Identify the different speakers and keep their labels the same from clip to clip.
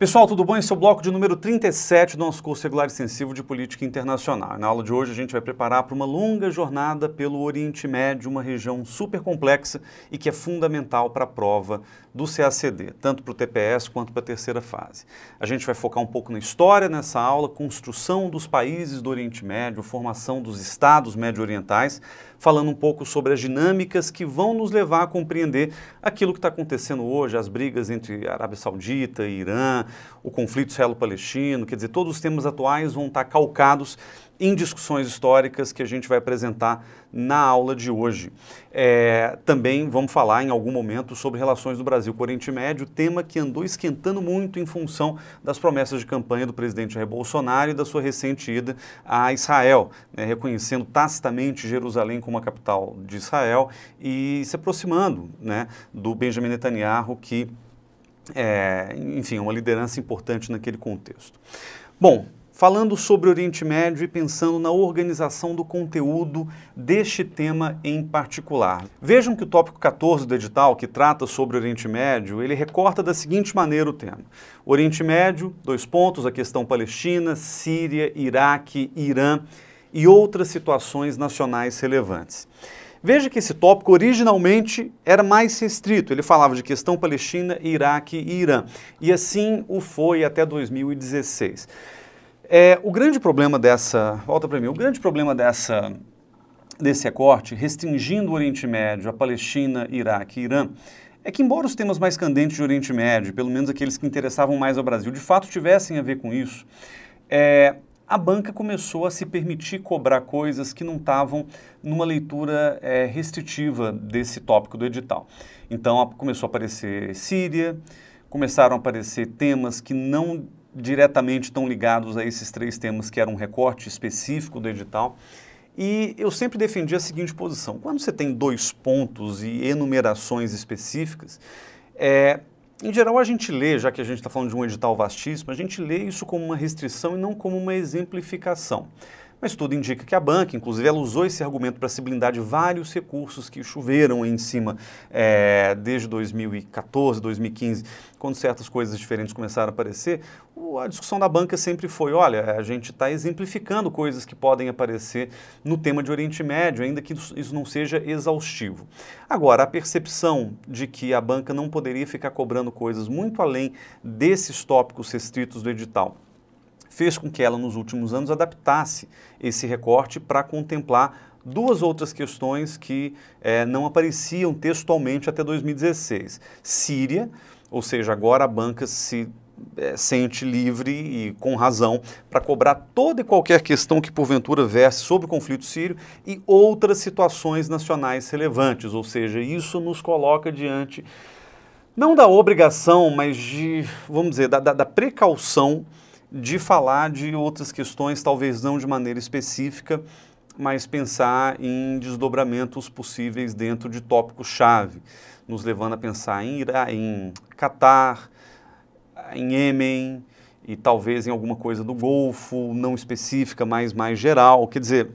Speaker 1: Pessoal, tudo bom? Esse é o bloco de número 37 do nosso curso regular e sensível de política internacional. Na aula de hoje a gente vai preparar para uma longa jornada pelo Oriente Médio, uma região super complexa e que é fundamental para a prova do CACD, tanto para o TPS quanto para a terceira fase. A gente vai focar um pouco na história nessa aula, construção dos países do Oriente Médio, formação dos estados médio-orientais, falando um pouco sobre as dinâmicas que vão nos levar a compreender aquilo que está acontecendo hoje, as brigas entre Arábia Saudita e Irã, o conflito israelo-palestino, quer dizer, todos os temas atuais vão estar calcados em discussões históricas que a gente vai apresentar na aula de hoje. É, também vamos falar em algum momento sobre relações do Brasil com o Oriente Médio, tema que andou esquentando muito em função das promessas de campanha do presidente Jair Bolsonaro e da sua recente ida a Israel, né, reconhecendo tacitamente Jerusalém como a capital de Israel e se aproximando né, do Benjamin Netanyahu, que é, enfim, uma liderança importante naquele contexto. Bom, falando sobre o Oriente Médio e pensando na organização do conteúdo deste tema em particular. Vejam que o tópico 14 do edital, que trata sobre o Oriente Médio, ele recorta da seguinte maneira o tema. Oriente Médio, dois pontos, a questão palestina, Síria, Iraque, Irã e outras situações nacionais relevantes. Veja que esse tópico originalmente era mais restrito, ele falava de questão Palestina, Iraque e Irã, e assim o foi até 2016. É, o grande problema dessa. Volta para mim. O grande problema dessa, desse recorte, restringindo o Oriente Médio, a Palestina, Iraque e Irã, é que, embora os temas mais candentes do Oriente Médio, pelo menos aqueles que interessavam mais ao Brasil, de fato tivessem a ver com isso, é, a banca começou a se permitir cobrar coisas que não estavam numa leitura é, restritiva desse tópico do edital. Então a, começou a aparecer Síria, começaram a aparecer temas que não diretamente estão ligados a esses três temas que era um recorte específico do edital. E eu sempre defendi a seguinte posição: quando você tem dois pontos e enumerações específicas, é, em geral a gente lê, já que a gente está falando de um edital vastíssimo, a gente lê isso como uma restrição e não como uma exemplificação. Mas tudo indica que a banca, inclusive, ela usou esse argumento para se blindar de vários recursos que choveram em cima é, desde 2014, 2015, quando certas coisas diferentes começaram a aparecer. A discussão da banca sempre foi: olha, a gente está exemplificando coisas que podem aparecer no tema de Oriente Médio, ainda que isso não seja exaustivo. Agora, a percepção de que a banca não poderia ficar cobrando coisas muito além desses tópicos restritos do edital fez com que ela, nos últimos anos, adaptasse esse recorte para contemplar duas outras questões que eh, não apareciam textualmente até 2016. Síria, ou seja, agora a banca se eh, sente livre e com razão para cobrar toda e qualquer questão que porventura verse sobre o conflito sírio e outras situações nacionais relevantes, ou seja, isso nos coloca diante não da obrigação, mas de, vamos dizer, da, da, da precaução de falar de outras questões, talvez não de maneira específica, mas pensar em desdobramentos possíveis dentro de tópicos-chave, nos levando a pensar em, Ira, em Catar, em Iêmen e talvez em alguma coisa do Golfo, não específica, mas mais geral. Quer dizer,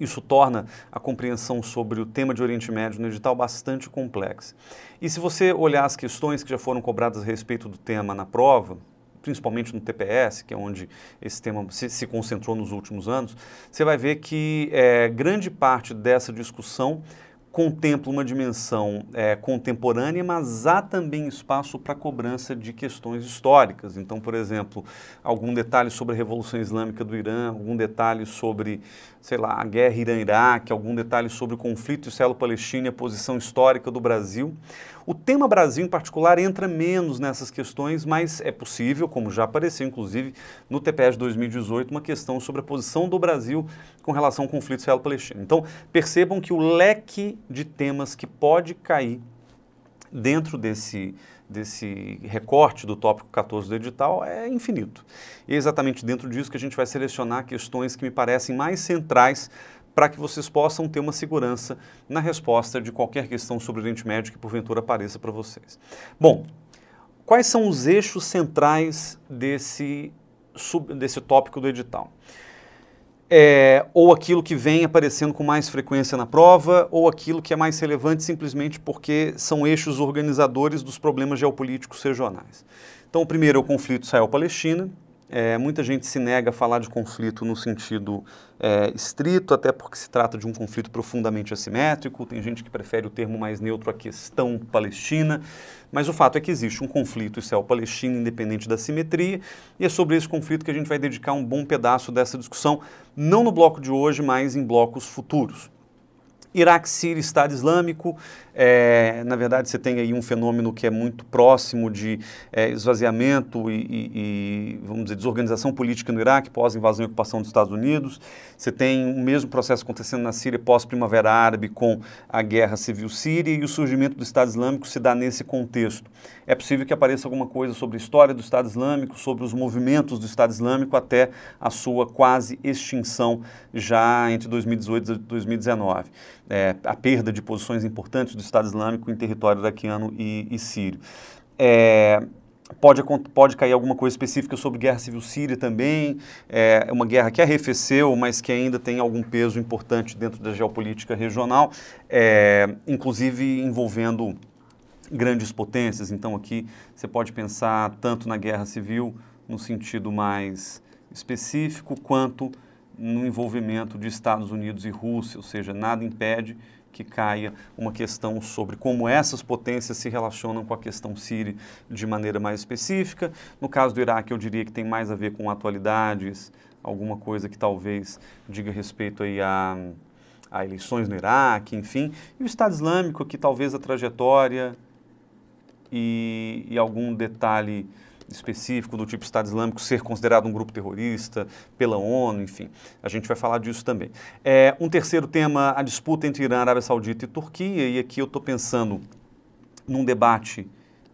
Speaker 1: isso torna a compreensão sobre o tema de Oriente Médio no edital bastante complexa. E se você olhar as questões que já foram cobradas a respeito do tema na prova, principalmente no TPS, que é onde esse tema se, se concentrou nos últimos anos, você vai ver que é, grande parte dessa discussão contempla uma dimensão é, contemporânea, mas há também espaço para cobrança de questões históricas. Então, por exemplo, algum detalhe sobre a Revolução Islâmica do Irã, algum detalhe sobre sei lá, a guerra Irã-Iraque, algum detalhe sobre o conflito israelo-palestino e a posição histórica do Brasil. O tema Brasil, em particular, entra menos nessas questões, mas é possível, como já apareceu, inclusive, no TPS 2018, uma questão sobre a posição do Brasil com relação ao conflito israelo-palestino. Então, percebam que o leque de temas que pode cair dentro desse desse recorte do tópico 14 do edital é infinito. E é exatamente dentro disso que a gente vai selecionar questões que me parecem mais centrais para que vocês possam ter uma segurança na resposta de qualquer questão sobre o dente Médio que porventura apareça para vocês. Bom, quais são os eixos centrais desse, desse tópico do edital? é, ou aquilo que vem aparecendo com mais frequência na prova, ou aquilo que é mais relevante simplesmente porque são eixos organizadores dos problemas geopolíticos regionais. Então, o primeiro é o conflito Israel-Palestina, é, muita gente se nega a falar de conflito no sentido é, estrito, até porque se trata de um conflito profundamente assimétrico. Tem gente que prefere o termo mais neutro a questão palestina. Mas o fato é que existe um conflito israel-palestino independente da simetria, e é sobre esse conflito que a gente vai dedicar um bom pedaço dessa discussão, não no bloco de hoje, mas em blocos futuros. Iraque, Síria, Estado Islâmico, é, na verdade, você tem aí um fenômeno que é muito próximo de é, esvaziamento e, e, e, vamos dizer, desorganização política no Iraque pós-invasão e ocupação dos Estados Unidos. Você tem o mesmo processo acontecendo na Síria pós-Primavera Árabe com a Guerra Civil Síria e o surgimento do Estado Islâmico se dá nesse contexto. É possível que apareça alguma coisa sobre a história do Estado Islâmico, sobre os movimentos do Estado Islâmico até a sua quase extinção já entre 2018 e 2019. É, a perda de posições importantes do Estado Islâmico em território iraquiano e, e sírio. É, pode, pode cair alguma coisa específica sobre guerra civil síria também, é uma guerra que arrefeceu, mas que ainda tem algum peso importante dentro da geopolítica regional, é, inclusive envolvendo grandes potências. Então aqui você pode pensar tanto na guerra civil no sentido mais específico, quanto no envolvimento de Estados Unidos e Rússia, ou seja, nada impede que caia uma questão sobre como essas potências se relacionam com a questão síria de maneira mais específica. No caso do Iraque, eu diria que tem mais a ver com atualidades, alguma coisa que talvez diga respeito aí a, a eleições no Iraque, enfim. E o Estado Islâmico, que talvez a trajetória e, e algum detalhe específico do tipo Estado Islâmico ser considerado um grupo terrorista pela ONU, enfim. A gente vai falar disso também. É, um terceiro tema, a disputa entre Irã, Arábia Saudita e Turquia, e aqui eu estou pensando num debate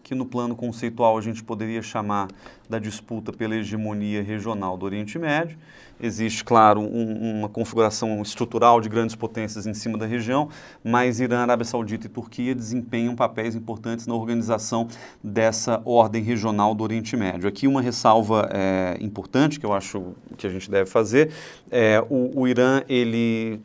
Speaker 1: que no plano conceitual a gente poderia chamar da disputa pela hegemonia regional do Oriente Médio. Existe, claro, um, uma configuração estrutural de grandes potências em cima da região, mas Irã, Arábia Saudita e Turquia desempenham papéis importantes na organização dessa ordem regional do Oriente Médio. Aqui uma ressalva é, importante que eu acho que a gente deve fazer é o, o Irã ele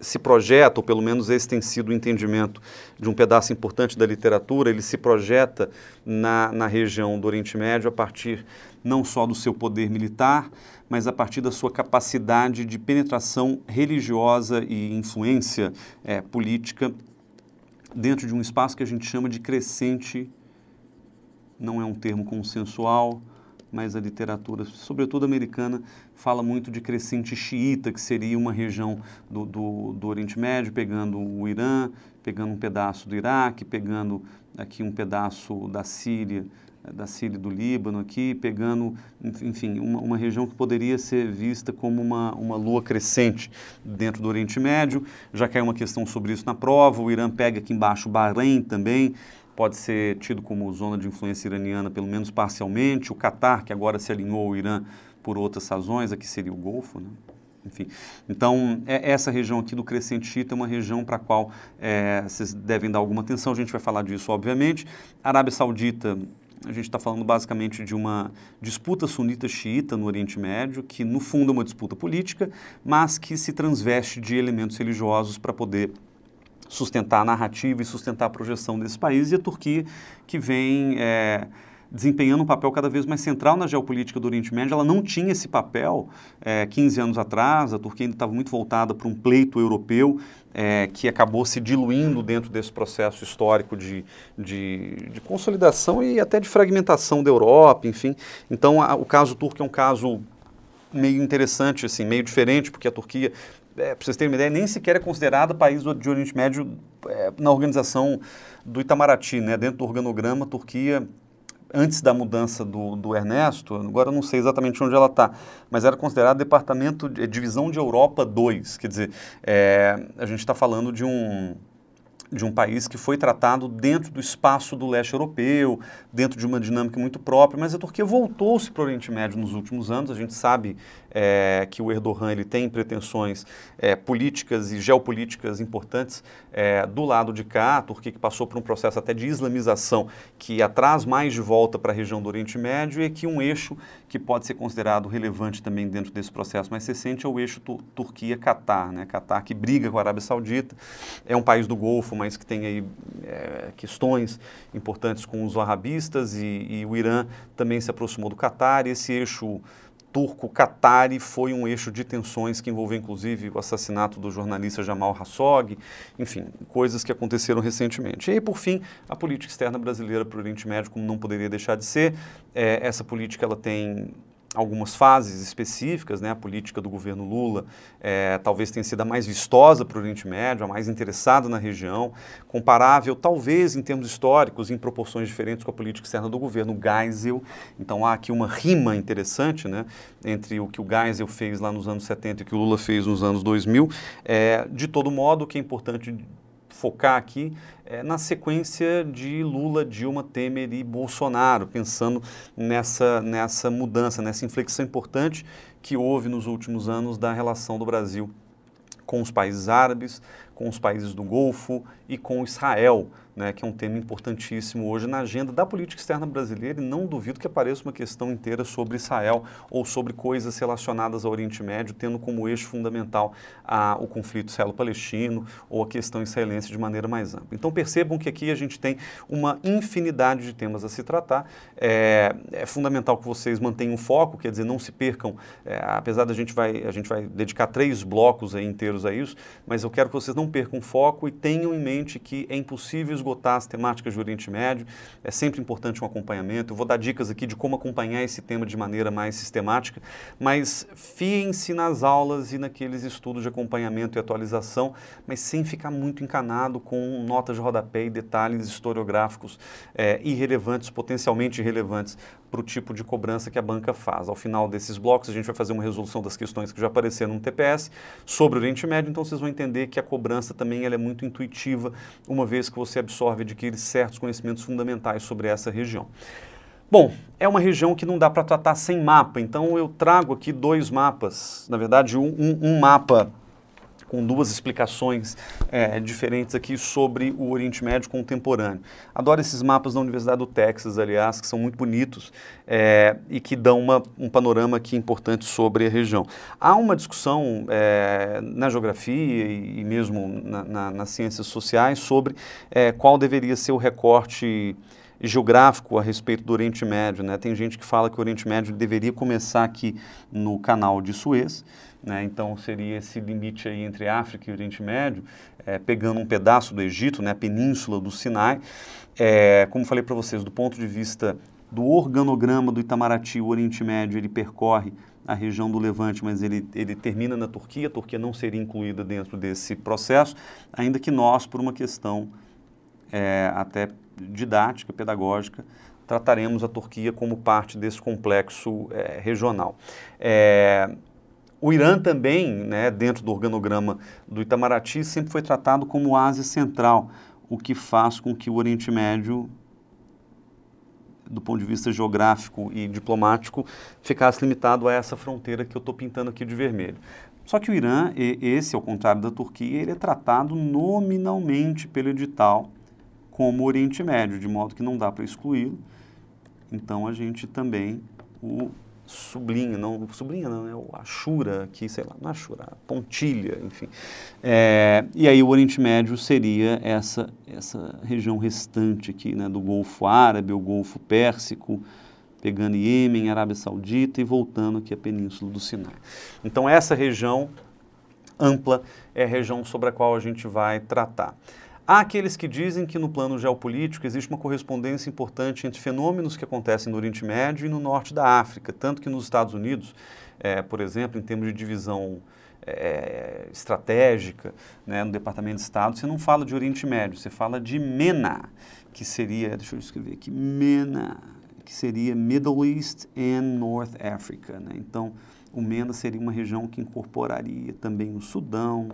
Speaker 1: se projeta, ou pelo menos esse tem sido o entendimento de um pedaço importante da literatura, ele se projeta na, na região do Oriente Médio a partir não só do seu poder militar, mas a partir da sua capacidade de penetração religiosa e influência é, política dentro de um espaço que a gente chama de crescente, não é um termo consensual, mas a literatura, sobretudo americana, fala muito de crescente xiita, que seria uma região do, do, do Oriente Médio, pegando o Irã, pegando um pedaço do Iraque, pegando aqui um pedaço da Síria, da Síria e do Líbano aqui, pegando, enfim, uma, uma, região que poderia ser vista como uma, uma lua crescente dentro do Oriente Médio. Já caiu é uma questão sobre isso na prova. O Irã pega aqui embaixo o Bahrein também pode ser tido como zona de influência iraniana, pelo menos parcialmente. O Catar, que agora se alinhou ao Irã por outras razões, aqui seria o Golfo, né? enfim. Então, é, essa região aqui do Crescente Chita é uma região para a qual é, vocês devem dar alguma atenção, a gente vai falar disso, obviamente. Arábia Saudita, a gente está falando basicamente de uma disputa sunita-xiita no Oriente Médio, que no fundo é uma disputa política, mas que se transveste de elementos religiosos para poder sustentar a narrativa e sustentar a projeção desse país, e a Turquia, que vem é, desempenhando um papel cada vez mais central na geopolítica do Oriente Médio. Ela não tinha esse papel é, 15 anos atrás, a Turquia ainda estava muito voltada para um pleito europeu é, que acabou se diluindo dentro desse processo histórico de, de, de consolidação e até de fragmentação da Europa, enfim. Então, a, o caso turco é um caso meio interessante, assim, meio diferente, porque a Turquia é, para vocês terem uma ideia, nem sequer é considerado país de Oriente Médio é, na organização do Itamaraty, né? dentro do organograma, Turquia, antes da mudança do, do Ernesto, agora eu não sei exatamente onde ela está, mas era considerado departamento, de, é, divisão de Europa 2, quer dizer, é, a gente está falando de um, de um país que foi tratado dentro do espaço do leste europeu, dentro de uma dinâmica muito própria, mas a Turquia voltou-se para o Oriente Médio nos últimos anos, a gente sabe é, que o Erdogan ele tem pretensões é, políticas e geopolíticas importantes é, do lado de cá, a Turquia que passou por um processo até de islamização que atrás mais de volta para a região do Oriente Médio e que um eixo que pode ser considerado relevante também dentro desse processo mais recente é o eixo tu Turquia-Catar, né? Catar que briga com a Arábia Saudita, é um país do Golfo, mas que tem aí é, questões importantes com os wahhabistas e, e o Irã também se aproximou do Catar, esse eixo turco-catari foi um eixo de tensões que envolveu inclusive o assassinato do jornalista Jamal Khashoggi, enfim, coisas que aconteceram recentemente. E aí, por fim, a política externa brasileira para o Oriente Médio, como não poderia deixar de ser, é, essa política ela tem algumas fases específicas, né? A política do governo Lula é, talvez tenha sido a mais vistosa para o Oriente Médio, a mais interessada na região, comparável talvez em termos históricos, em proporções diferentes com a política externa do governo Geisel. Então há aqui uma rima interessante, né? Entre o que o Geisel fez lá nos anos 70 e o que o Lula fez nos anos 2000. É, eh, de todo modo, o que é importante focar aqui é, na sequência de Lula, Dilma, Temer e Bolsonaro, pensando nessa, nessa mudança, nessa inflexão importante que houve nos últimos anos da relação do Brasil com os países árabes, com os países do Golfo e com Israel, né, que é um tema importantíssimo hoje na agenda da política externa brasileira, e não duvido que apareça uma questão inteira sobre Israel ou sobre coisas relacionadas ao Oriente Médio, tendo como eixo fundamental a, o conflito israelo-palestino ou a questão israelense de maneira mais ampla. Então percebam que aqui a gente tem uma infinidade de temas a se tratar. É, é fundamental que vocês mantenham o foco, quer dizer, não se percam, é, apesar da gente vai, a gente vai dedicar três blocos inteiros a isso, mas eu quero que vocês não não percam foco e tenham em mente que é impossível esgotar as temáticas do Oriente Médio, é sempre importante um acompanhamento. Eu vou dar dicas aqui de como acompanhar esse tema de maneira mais sistemática, mas fiem-se nas aulas e naqueles estudos de acompanhamento e atualização, mas sem ficar muito encanado com notas de rodapé e detalhes historiográficos é, irrelevantes, potencialmente irrelevantes para o tipo de cobrança que a banca faz. Ao final desses blocos, a gente vai fazer uma resolução das questões que já apareceram no TPS sobre o Oriente Médio, então vocês vão entender que a cobrança também ela é muito intuitiva, uma vez que você absorve e adquire certos conhecimentos fundamentais sobre essa região. Bom, é uma região que não dá para tratar sem mapa, então eu trago aqui dois mapas, na verdade um, um, um mapa com duas explicações é, diferentes aqui sobre o Oriente Médio contemporâneo. Adoro esses mapas da Universidade do Texas, aliás, que são muito bonitos é, e que dão uma, um panorama aqui importante sobre a região. Há uma discussão é, na geografia e, e mesmo na, na, nas ciências sociais sobre é, qual deveria ser o recorte geográfico a respeito do Oriente Médio. Né? Tem gente que fala que o Oriente Médio deveria começar aqui no canal de Suez, né? Então seria esse limite aí entre África e Oriente Médio, é, pegando um pedaço do Egito, né? A península do Sinai. É, como falei para vocês, do ponto de vista do organograma do Itamaraty, o Oriente Médio ele percorre a região do Levante, mas ele, ele termina na Turquia. A Turquia não seria incluída dentro desse processo, ainda que nós, por uma questão é, até didática, pedagógica, trataremos a Turquia como parte desse complexo é, regional. É, o Irã também, né, dentro do organograma do Itamaraty, sempre foi tratado como Ásia Central, o que faz com que o Oriente Médio, do ponto de vista geográfico e diplomático, ficasse limitado a essa fronteira que eu estou pintando aqui de vermelho. Só que o Irã, esse ao contrário da Turquia, ele é tratado nominalmente pelo edital como Oriente Médio, de modo que não dá para excluí-lo. Então a gente também o sublinha, não, sublinha não, é O Ashura aqui, sei lá, não é Ashura, é Pontilha, enfim. É, e aí o Oriente Médio seria essa, essa região restante aqui, né? Do Golfo Árabe, o Golfo Pérsico, pegando Iêmen, Arábia Saudita e voltando aqui à Península do Sinai. Então essa região ampla é a região sobre a qual a gente vai tratar. Há aqueles que dizem que no plano geopolítico existe uma correspondência importante entre fenômenos que acontecem no Oriente Médio e no norte da África, tanto que nos Estados Unidos, é, por exemplo, em termos de divisão é, estratégica né, no Departamento de Estado, você não fala de Oriente Médio, você fala de MENA, que seria, deixa eu escrever aqui, MENA, que seria Middle East and North Africa. Né? Então, o MENA seria uma região que incorporaria também o Sudão,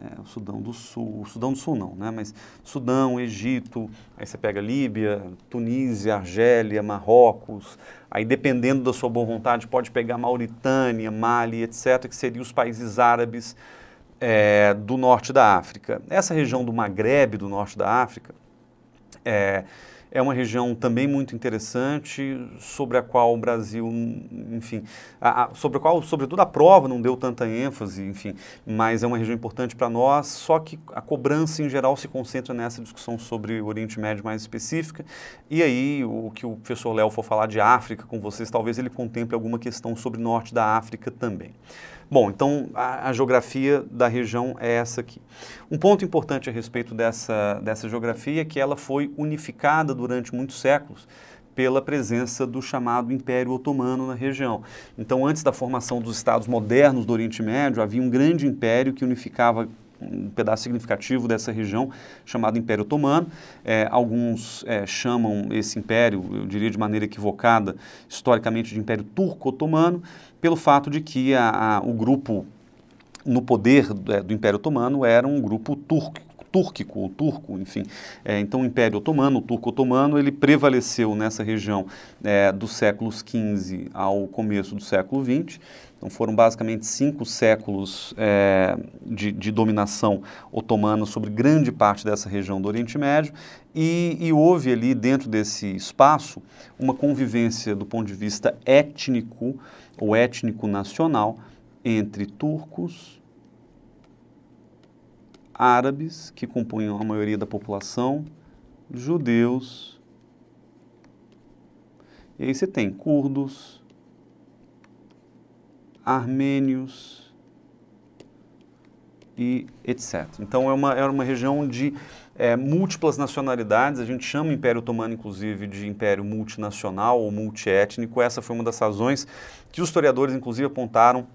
Speaker 1: é, o Sudão do Sul, o Sudão do Sul não, né? Mas Sudão, Egito, aí você pega Líbia, Tunísia, Argélia, Marrocos, aí dependendo da sua boa vontade pode pegar Mauritânia, Mali, etc., que seriam os países árabes é, do norte da África. Essa região do Maghreb, do norte da África, é, é uma região também muito interessante, sobre a qual o Brasil, enfim, a, a, sobre a qual, sobretudo, a prova não deu tanta ênfase, enfim, mas é uma região importante para nós, só que a cobrança em geral se concentra nessa discussão sobre o Oriente Médio mais específica. E aí, o que o professor Léo for falar de África com vocês, talvez ele contemple alguma questão sobre o norte da África também. Bom, então a, a, geografia da região é essa aqui. Um ponto importante a respeito dessa, dessa geografia é que ela foi unificada durante muitos séculos pela presença do chamado Império Otomano na região. Então, antes da formação dos estados modernos do Oriente Médio, havia um grande império que unificava um pedaço significativo dessa região chamado Império Otomano. É, alguns é, chamam esse império, eu diria de maneira equivocada, historicamente de Império Turco-Otomano pelo fato de que a, a, o grupo no poder é, do Império Otomano era um grupo turco, túrquico, ou turco, enfim. É, então, o Império Otomano, o turco-otomano, ele prevaleceu nessa região é, dos séculos XV ao começo do século XX. Então, foram basicamente cinco séculos é, de, de, dominação otomana sobre grande parte dessa região do Oriente Médio, e, e, houve ali, dentro desse espaço, uma convivência do ponto de vista étnico ou étnico-nacional entre turcos, árabes, que compunham a maioria da população, judeus, e aí você tem curdos, armênios e etc. Então é uma, é uma região de é, múltiplas nacionalidades, a gente chama o Império Otomano, inclusive, de Império multinacional ou multiétnico, essa foi uma das razões que os historiadores, inclusive, apontaram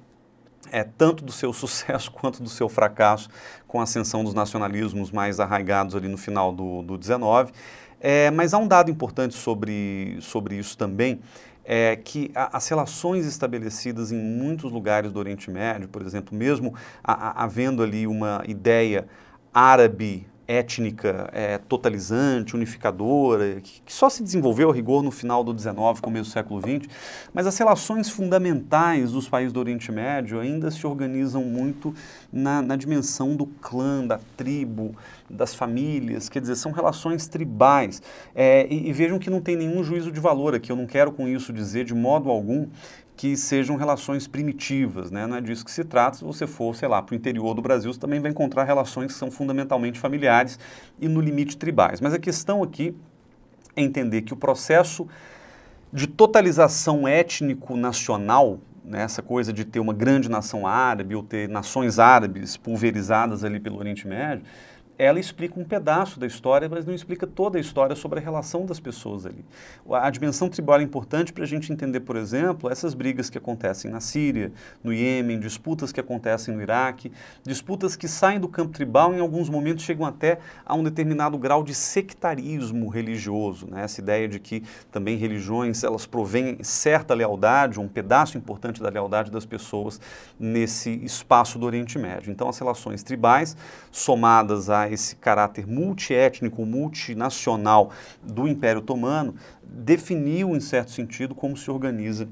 Speaker 1: é, tanto do seu sucesso quanto do seu fracasso com a ascensão dos nacionalismos mais arraigados ali no final do, do 19. É, mas há um dado importante sobre, sobre isso também, é que a, as relações estabelecidas em muitos lugares do Oriente Médio, por exemplo, mesmo a, a, havendo ali uma ideia árabe étnica é, totalizante, unificadora, que, só se desenvolveu a rigor no final do XIX, começo do século XX, mas as relações fundamentais dos países do Oriente Médio ainda se organizam muito na, na dimensão do clã, da tribo, das famílias, quer dizer, são relações tribais. É, e, e vejam que não tem nenhum juízo de valor aqui, eu não quero com isso dizer de modo algum que sejam relações primitivas, né? não é disso que se trata. Se você for, sei lá, para o interior do Brasil, você também vai encontrar relações que são fundamentalmente familiares e no limite tribais. Mas a questão aqui é entender que o processo de totalização étnico-nacional, né, essa coisa de ter uma grande nação árabe ou ter nações árabes pulverizadas ali pelo Oriente Médio, ela explica um pedaço da história, mas não explica toda a história sobre a relação das pessoas ali. A dimensão tribal é importante para a gente entender, por exemplo, essas brigas que acontecem na Síria, no Iêmen, disputas que acontecem no Iraque, disputas que saem do campo tribal e em alguns momentos chegam até a um determinado grau de sectarismo religioso, né? essa ideia de que também religiões elas provêm certa lealdade, um pedaço importante da lealdade das pessoas nesse espaço do Oriente Médio. Então as relações tribais somadas a esse caráter multiétnico, multinacional do Império Otomano, definiu, em certo sentido, como se organiza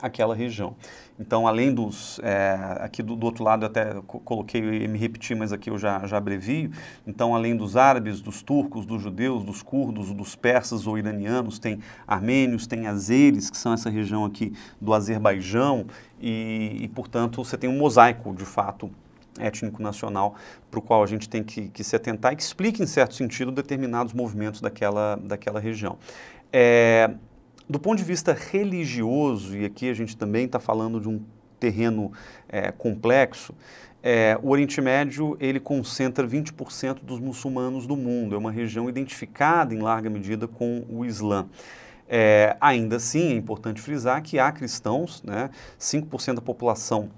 Speaker 1: aquela região. Então, além dos. É, aqui do, do, outro lado, eu até coloquei e me repeti, mas aqui eu já, já abrevio. Então, além dos árabes, dos turcos, dos judeus, dos curdos, dos persas ou iranianos, tem armênios, tem azeres, que são essa região aqui do Azerbaijão, e, e portanto, você tem um mosaico, de fato, étnico nacional para o qual a gente tem que, que se atentar e que explique, em certo sentido, determinados movimentos daquela, daquela região. É, do ponto de vista religioso, e aqui a gente também está falando de um terreno é, complexo, é, o Oriente Médio ele concentra 20% dos muçulmanos do mundo, é uma região identificada em larga medida com o Islã. É, ainda assim, é importante frisar que há cristãos, né, 5% da população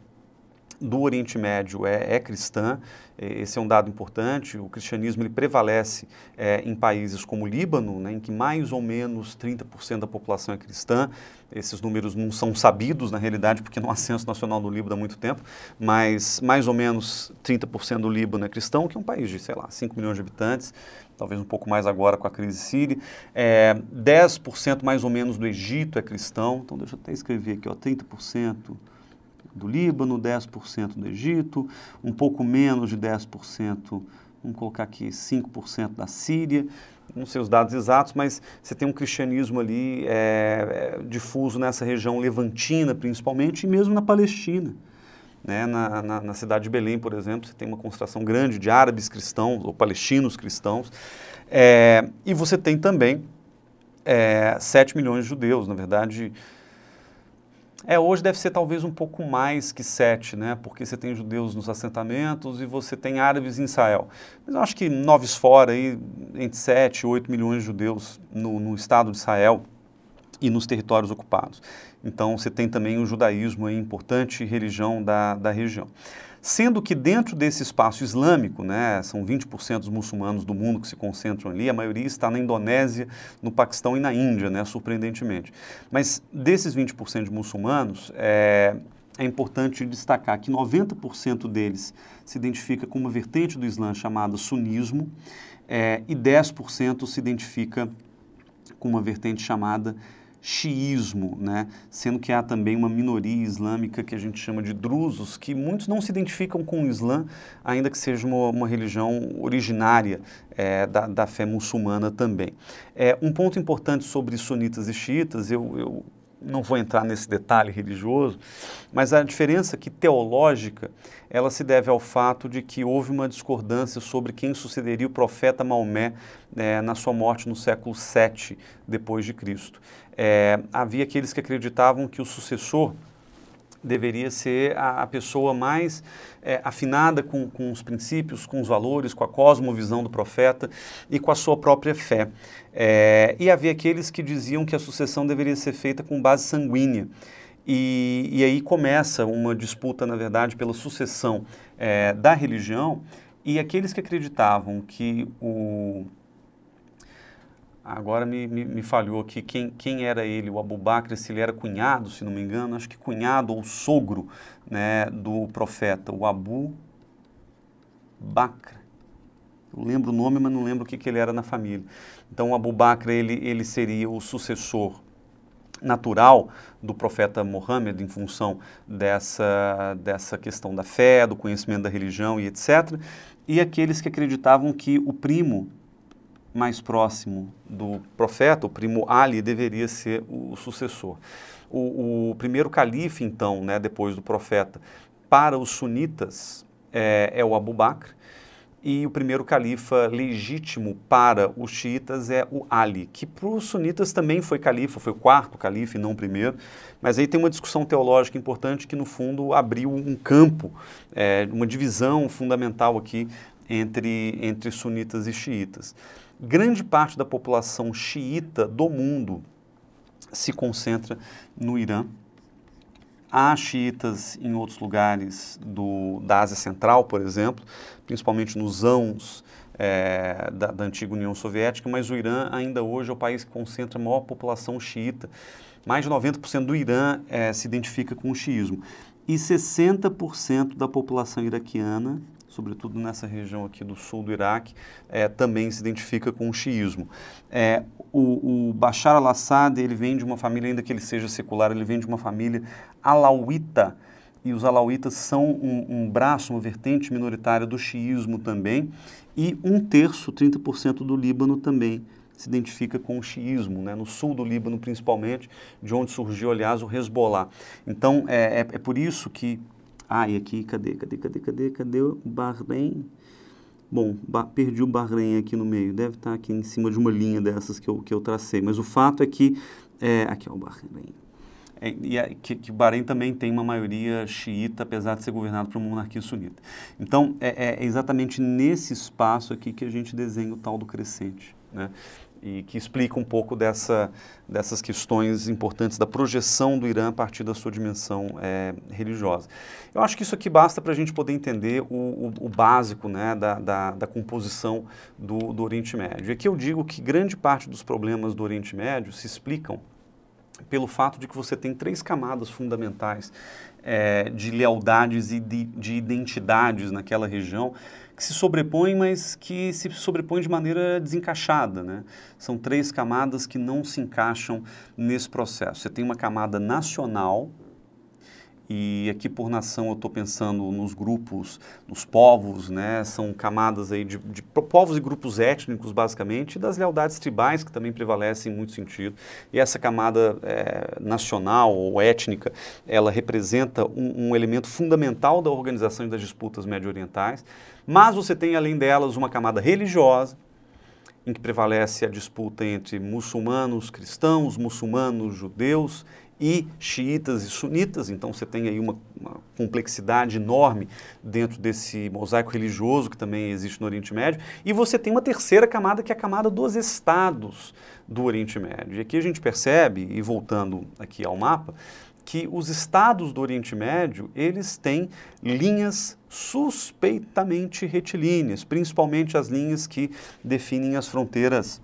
Speaker 1: do Oriente Médio é, é cristã, esse é um dado importante. O cristianismo ele prevalece é, em países como o Líbano, né, em que mais ou menos 30% da população é cristã. Esses números não são sabidos, na realidade, porque não há censo nacional no Líbano há muito tempo, mas mais ou menos 30% do Líbano é cristão, que é um país de, sei lá, 5 milhões de habitantes, talvez um pouco mais agora com a crise síria. É, 10% mais ou menos do Egito é cristão, então deixa eu até escrever aqui, ó, 30% do Líbano, 10% do Egito, um pouco menos de 10%, vamos colocar aqui 5% da Síria, não sei os dados exatos, mas você tem um cristianismo ali é, é, difuso nessa região levantina, principalmente, e mesmo na Palestina. Né? Na, na, na, cidade de Belém, por exemplo, você tem uma concentração grande de árabes cristãos ou palestinos cristãos. É, e você tem também é, 7 milhões de judeus, na verdade, é, hoje deve ser talvez um pouco mais que sete, né? Porque você tem judeus nos assentamentos e você tem árabes em Israel. Mas eu acho que noves fora, aí, entre 7 e 8 milhões de judeus no, no estado de Israel e nos territórios ocupados. Então você tem também o judaísmo, aí, importante religião da, da região sendo que dentro desse espaço islâmico, né, são 20% dos muçulmanos do mundo que se concentram ali, a maioria está na Indonésia, no Paquistão e na Índia, né, surpreendentemente. Mas desses 20% de muçulmanos, é, é importante destacar que 90% deles se identifica com uma vertente do Islã chamada sunismo é, e 10% se identifica com uma vertente chamada xiismo, né? sendo que há também uma minoria islâmica que a gente chama de drusos, que muitos não se identificam com o Islã, ainda que seja uma, uma religião originária é, da, da, fé muçulmana também. É, um ponto importante sobre sunitas e xiitas, eu, eu não vou entrar nesse detalhe religioso, mas a diferença é que teológica, ela se deve ao fato de que houve uma discordância sobre quem sucederia o profeta Maomé é, na sua morte no século 7 depois de Cristo. É, havia aqueles que acreditavam que o sucessor deveria ser a, a pessoa mais é, afinada com, com os princípios, com os valores, com a cosmovisão do profeta e com a sua própria fé. É, e havia aqueles que diziam que a sucessão deveria ser feita com base sanguínea. E, e aí começa uma disputa, na verdade, pela sucessão é, da religião. E aqueles que acreditavam que o Agora me, me, me falhou aqui quem, quem era ele, o Abu Bakr se ele era cunhado, se não me engano, acho que cunhado ou sogro né, do profeta, o Abu Bakr. Eu lembro o nome, mas não lembro o que, que ele era na família. Então, o Abu Bakr ele, ele seria o sucessor natural do profeta Mohammed em função dessa, dessa questão da fé, do conhecimento da religião e etc. E aqueles que acreditavam que o primo mais próximo do profeta, o primo Ali, deveria ser o sucessor. O, o primeiro calife, então, né, depois do profeta, para os sunitas é, é o Abu Bakr, e o primeiro califa legítimo para os xiitas é o Ali, que para os sunitas também foi califa, foi o quarto califa e não o primeiro. Mas aí tem uma discussão teológica importante que, no fundo, abriu um campo, é, uma divisão fundamental aqui entre, entre sunitas e xiitas grande parte da população xiita do mundo se concentra no Irã. Há xiitas em outros lugares do, da Ásia Central, por exemplo, principalmente nos zãos é, eh, da, da antiga União Soviética, mas o Irã ainda hoje é o país que concentra a maior população xiita. Mais de 90% do Irã é, se identifica com o xiismo. E 60% da população iraquiana sobretudo nessa região aqui do sul do Iraque, é, também se identifica com o xiismo. É, o, o, Bashar al-Assad, ele vem de uma família, ainda que ele seja secular, ele vem de uma família alauíta, e os alauítas são um, um braço, uma vertente minoritária do xiismo também, e um terço, 30% do Líbano também se identifica com o xiismo, né? no sul do Líbano principalmente, de onde surgiu, aliás, o Hezbollah. Então, é, é, é por isso que ah, e aqui, cadê, cadê, cadê, cadê, cadê o Bahrein? Bom, perdi o Bahrein aqui no meio, deve estar tá aqui em cima de uma linha dessas que eu, que eu tracei, mas o fato é que, é, aqui é o Bahrein, é, e é, que, que o Bahrein também tem uma maioria xiita, apesar de ser governado por uma monarquia sunita. Então, é, é exatamente nesse espaço aqui que a gente desenha o tal do crescente, né? e que explica um pouco dessa, dessas questões importantes da projeção do Irã a partir da sua dimensão é, religiosa. Eu acho que isso aqui basta para a gente poder entender o, o, o básico né, da, da, da, composição do, do Oriente Médio. E aqui eu digo que grande parte dos problemas do Oriente Médio se explicam pelo fato de que você tem três camadas fundamentais é, de lealdades e de, de identidades naquela região que se sobrepõe, mas que se sobrepõe de maneira desencaixada. Né? São três camadas que não se encaixam nesse processo. Você tem uma camada nacional, e aqui por nação eu estou pensando nos grupos, nos povos, né? São camadas aí de, de, povos e grupos étnicos, basicamente, e das lealdades tribais, que também prevalecem em muito sentido. E essa camada é, nacional ou étnica, ela representa um, um elemento fundamental da organização das disputas médio-orientais. Mas você tem, além delas, uma camada religiosa, em que prevalece a disputa entre muçulmanos cristãos, muçulmanos judeus e xiitas e sunitas, então você tem aí uma, uma, complexidade enorme dentro desse mosaico religioso que também existe no Oriente Médio, e você tem uma terceira camada que é a camada dos estados do Oriente Médio. E aqui a gente percebe, e voltando aqui ao mapa, que os estados do Oriente Médio, eles têm linhas suspeitamente retilíneas, principalmente as linhas que definem as fronteiras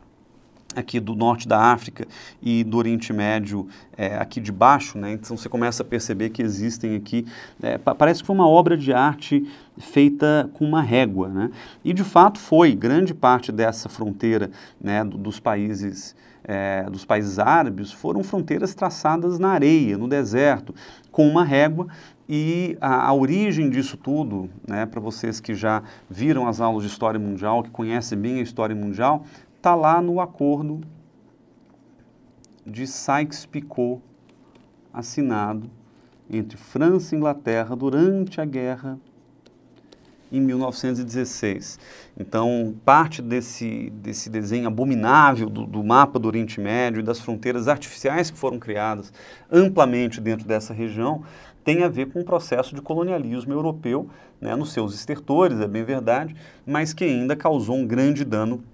Speaker 1: aqui do norte da África e do Oriente Médio é, aqui de baixo, né? então você começa a perceber que existem aqui, é, parece que foi uma obra de arte feita com uma régua, né? e de fato foi, grande parte dessa fronteira né, dos países é, dos países árabes foram fronteiras traçadas na areia, no deserto, com uma régua e a, a, origem disso tudo, né, para vocês que já viram as aulas de História Mundial, que conhecem bem a História Mundial, está lá no acordo de Sykes-Picot, assinado entre França e Inglaterra durante a guerra em 1916. Então, parte desse, desse desenho abominável do, do, mapa do Oriente Médio e das fronteiras artificiais que foram criadas amplamente dentro dessa região tem a ver com o processo de colonialismo europeu, né, nos seus estertores, é bem verdade, mas que ainda causou um grande dano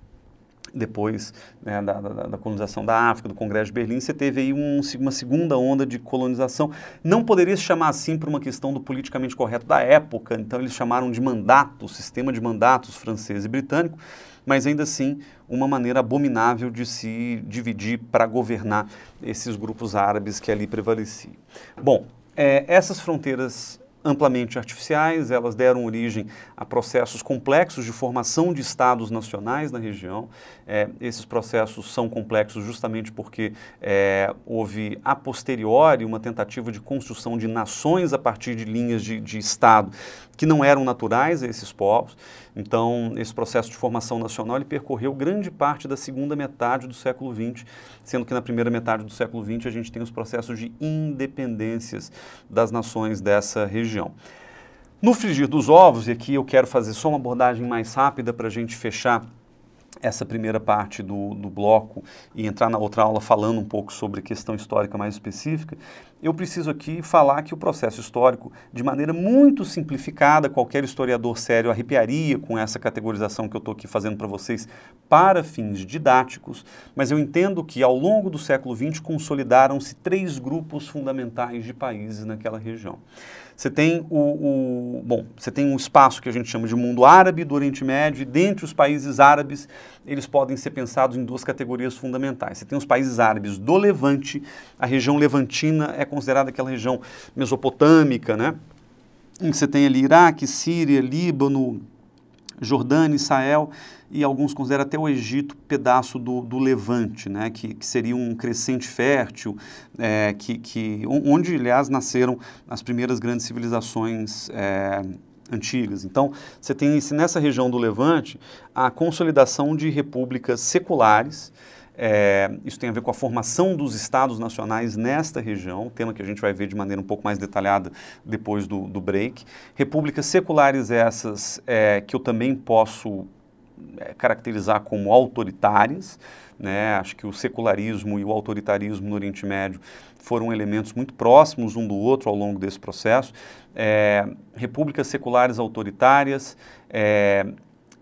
Speaker 1: depois né, da, da, da, colonização da África, do Congresso de Berlim, você teve aí um, uma segunda onda de colonização. Não poderia se chamar assim por uma questão do politicamente correto da época, então eles chamaram de mandato, sistema de mandatos francês e britânico, mas ainda assim uma maneira abominável de se dividir para governar esses grupos árabes que ali prevaleciam. Bom, é, essas fronteiras amplamente artificiais, elas deram origem a processos complexos de formação de estados nacionais na região. É, esses processos são complexos justamente porque é, houve a posteriori uma tentativa de construção de nações a partir de linhas de, de estado que não eram naturais a esses povos. Então, esse processo de formação nacional ele percorreu grande parte da segunda metade do século XX, sendo que na primeira metade do século XX a gente tem os processos de independências das nações dessa região. No frigir dos ovos, e aqui eu quero fazer só uma abordagem mais rápida para a gente fechar essa primeira parte do, do bloco e entrar na outra aula falando um pouco sobre questão histórica mais específica, eu preciso aqui falar que o processo histórico, de maneira muito simplificada, qualquer historiador sério arrepiaria com essa categorização que eu estou aqui fazendo para vocês para fins didáticos, mas eu entendo que ao longo do século XX consolidaram-se três grupos fundamentais de países naquela região. Você tem o, o, bom, você tem um espaço que a gente chama de mundo árabe do Oriente Médio. E dentre os países árabes, eles podem ser pensados em duas categorias fundamentais. Você tem os países árabes do Levante. A região levantina é considerada aquela região mesopotâmica, né? Em que você tem ali Iraque, Síria, Líbano, Jordânia, Israel e alguns consideram até o Egito pedaço do, do Levante, né, que, que seria um crescente fértil, é, que, que, onde, aliás, nasceram as primeiras grandes civilizações é, antigas. Então, você tem nessa região do Levante a consolidação de repúblicas seculares, é, isso tem a ver com a formação dos estados nacionais nesta região, tema que a gente vai ver de maneira um pouco mais detalhada depois do, do break. Repúblicas seculares essas é, que eu também posso é, caracterizar como autoritárias, né? Acho que o secularismo e o autoritarismo no Oriente Médio foram elementos muito próximos um do outro ao longo desse processo. É, repúblicas seculares autoritárias, é,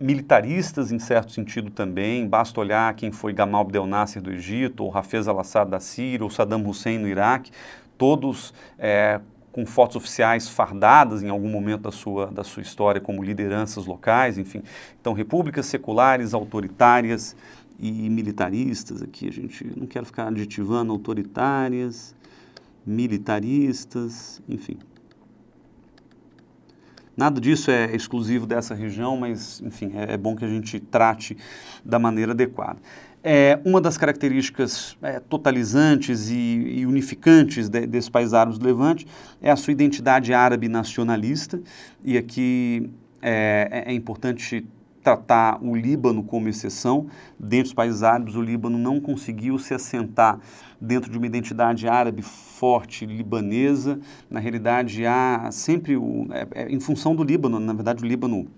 Speaker 1: militaristas em certo sentido também, basta olhar quem foi Gamal Abdel Nasser do Egito, ou Hafez al-Assad da Síria, ou Saddam Hussein no Iraque, todos é, com fotos oficiais fardadas em algum momento da sua, da sua história como lideranças locais, enfim. Então, repúblicas seculares, autoritárias e militaristas, aqui a gente não quero ficar aditivando autoritárias, militaristas, enfim, Nada disso é exclusivo dessa região, mas, enfim, é, é bom que a gente trate da maneira adequada. É, uma das características é, totalizantes e, e unificantes de, desse país árabe do Levante é a sua identidade árabe nacionalista, e aqui é, é, é importante tratar o Líbano como exceção. Dentro dos países árabes, o Líbano não conseguiu se assentar dentro de uma identidade árabe forte libanesa. Na realidade, há sempre, o, é, é, em função do Líbano, na verdade, o Líbano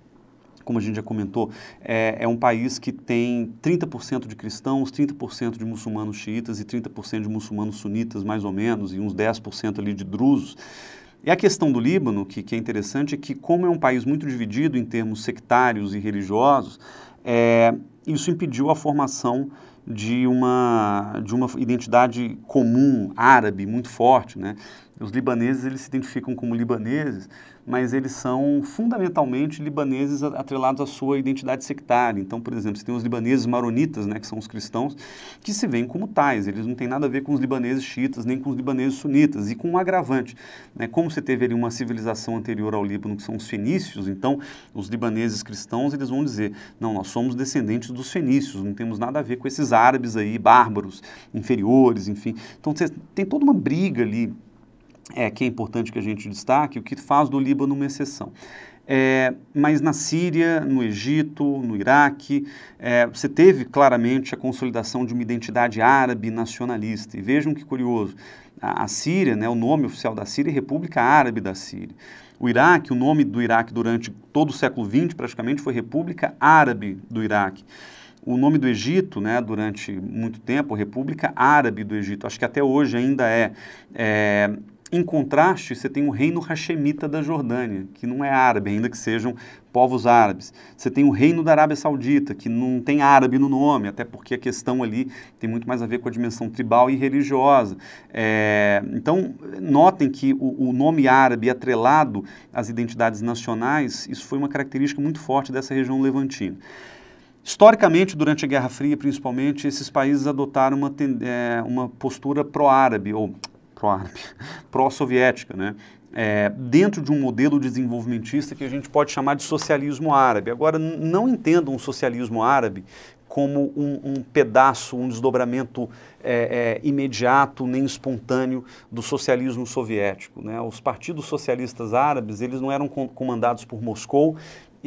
Speaker 1: como a gente já comentou, é, é um país que tem 30% de cristãos, 30% de muçulmanos xiitas e 30% de muçulmanos sunitas, mais ou menos, e uns 10% ali de drusos. E a questão do Líbano, que, que é interessante, é que como é um país muito dividido em termos sectários e religiosos, é, isso impediu a formação de uma, de uma identidade comum árabe muito forte. Né? Os libaneses eles se identificam como libaneses, mas eles são fundamentalmente libaneses atrelados à sua identidade sectária. Então, por exemplo, você tem os libaneses maronitas, né, que são os cristãos, que se veem como tais. Eles não têm nada a ver com os libaneses chiitas, nem com os libaneses sunitas. E com um agravante, né, como você teve ali uma civilização anterior ao Líbano, que são os fenícios, então os libaneses cristãos, eles vão dizer, não, nós somos descendentes dos fenícios, não temos nada a ver com esses árabes aí, bárbaros, inferiores, enfim. Então, você tem toda uma briga ali é, que é importante que a gente destaque, o que faz do Líbano uma exceção. É, mas na Síria, no Egito, no Iraque, é, você teve claramente a consolidação de uma identidade árabe nacionalista. E vejam que curioso, a, a Síria, né, o nome oficial da Síria é República Árabe da Síria. O Iraque, o nome do Iraque durante todo o século XX praticamente foi República Árabe do Iraque o nome do Egito, né, durante muito tempo, República Árabe do Egito, acho que até hoje ainda é, é em contraste, você tem o reino hashemita da Jordânia, que não é árabe, ainda que sejam povos árabes. Você tem o reino da Arábia Saudita, que não tem árabe no nome, até porque a questão ali tem muito mais a ver com a dimensão tribal e religiosa. É, então, notem que o, o nome árabe atrelado às identidades nacionais, isso foi uma característica muito forte dessa região levantina. Historicamente, durante a Guerra Fria, principalmente, esses países adotaram uma, é, uma postura pró-árabe, ou pró-árabe, pró-soviética, né? É, dentro de um modelo desenvolvimentista que a gente pode chamar de socialismo árabe. Agora, não entendam o socialismo árabe como um, um, pedaço, um desdobramento é, é, imediato nem espontâneo do socialismo soviético. Né? Os partidos socialistas árabes eles não eram comandados por Moscou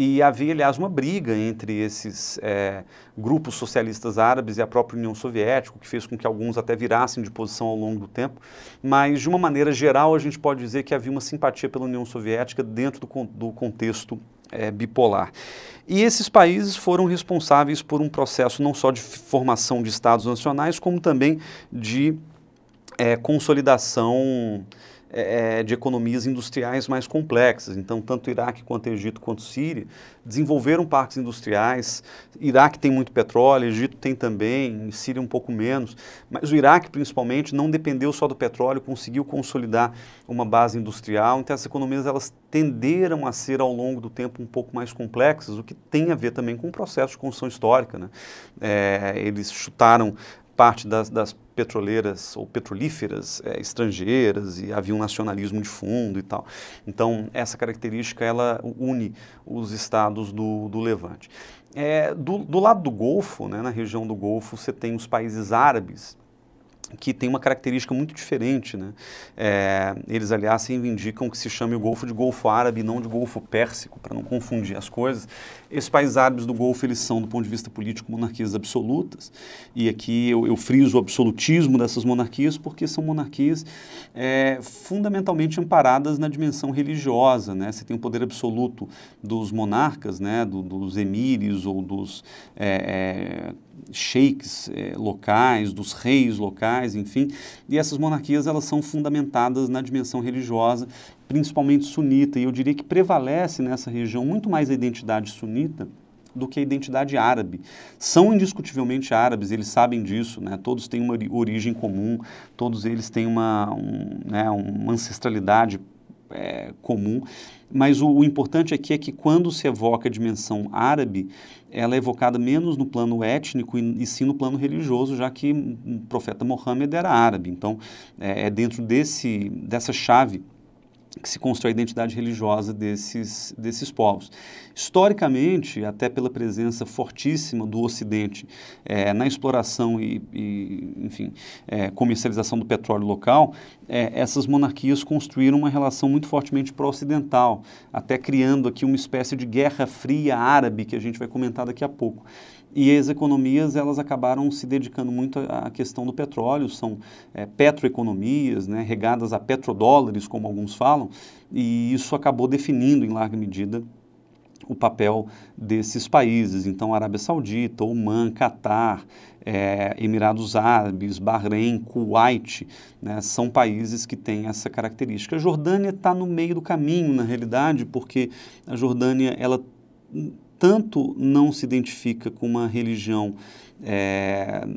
Speaker 1: e havia, aliás, uma briga entre esses é, grupos socialistas árabes e a própria União Soviética, que fez com que alguns até virassem de posição ao longo do tempo. Mas, de uma maneira geral, a gente pode dizer que havia uma simpatia pela União Soviética dentro do, do contexto é, bipolar. E esses países foram responsáveis por um processo não só de formação de estados nacionais, como também de é, consolidação é, é, de economias industriais mais complexas. Então, tanto o Iraque quanto o Egito quanto Síria desenvolveram parques industriais. Iraque tem muito petróleo, Egito tem também, Síria um pouco menos. Mas o Iraque, principalmente, não dependeu só do petróleo, conseguiu consolidar uma base industrial. Então, essas economias elas tenderam a ser, ao longo do tempo, um pouco mais complexas, o que tem a ver também com o processo de construção histórica. Né? É, eles chutaram parte das, das petroleiras ou petrolíferas é, estrangeiras e havia um nacionalismo de fundo e tal. Então, essa característica ela une os estados do, do Levante. É, do, do, lado do Golfo, né, na região do Golfo, você tem os países árabes que tem uma característica muito diferente. Né? É, eles, aliás, reivindicam que se chame o Golfo de Golfo Árabe e não de Golfo Pérsico, para não confundir as coisas. Esses países árabes do Golfo, eles são, do ponto de vista político, monarquias absolutas. E aqui eu, eu friso o absolutismo dessas monarquias, porque são monarquias é, fundamentalmente amparadas na dimensão religiosa. Né? Você tem o poder absoluto dos monarcas, né? Do, dos emires ou dos é, é sheiks é, locais, dos reis locais, enfim. E essas monarquias elas são fundamentadas na dimensão religiosa, principalmente sunita. E eu diria que prevalece nessa região muito mais a identidade sunita do que a identidade árabe. São indiscutivelmente árabes, eles sabem disso, né? todos têm uma origem comum, todos eles têm uma, um, né, uma ancestralidade é, comum, mas o, o, importante aqui é que quando se evoca a dimensão árabe, ela é evocada menos no plano étnico e, e sim no plano religioso, já que o profeta Mohammed era árabe. Então, é, é dentro desse, dessa chave que se constrói a identidade religiosa desses, desses povos. Historicamente, até pela presença fortíssima do Ocidente é, na exploração e, e enfim, é, comercialização do petróleo local, é, essas monarquias construíram uma relação muito fortemente pró-ocidental, até criando aqui uma espécie de guerra fria árabe que a gente vai comentar daqui a pouco e as economias elas acabaram se dedicando muito à questão do petróleo, são é, petroeconomias, né, regadas a petrodólares, como alguns falam, e isso acabou definindo em larga medida o papel desses países. Então, Arábia Saudita, Oman, Catar, é, Emirados Árabes, Bahrein, Kuwait, né, são países que têm essa característica. A Jordânia está no meio do caminho, na realidade, porque a Jordânia ela tanto não se identifica com uma religião é,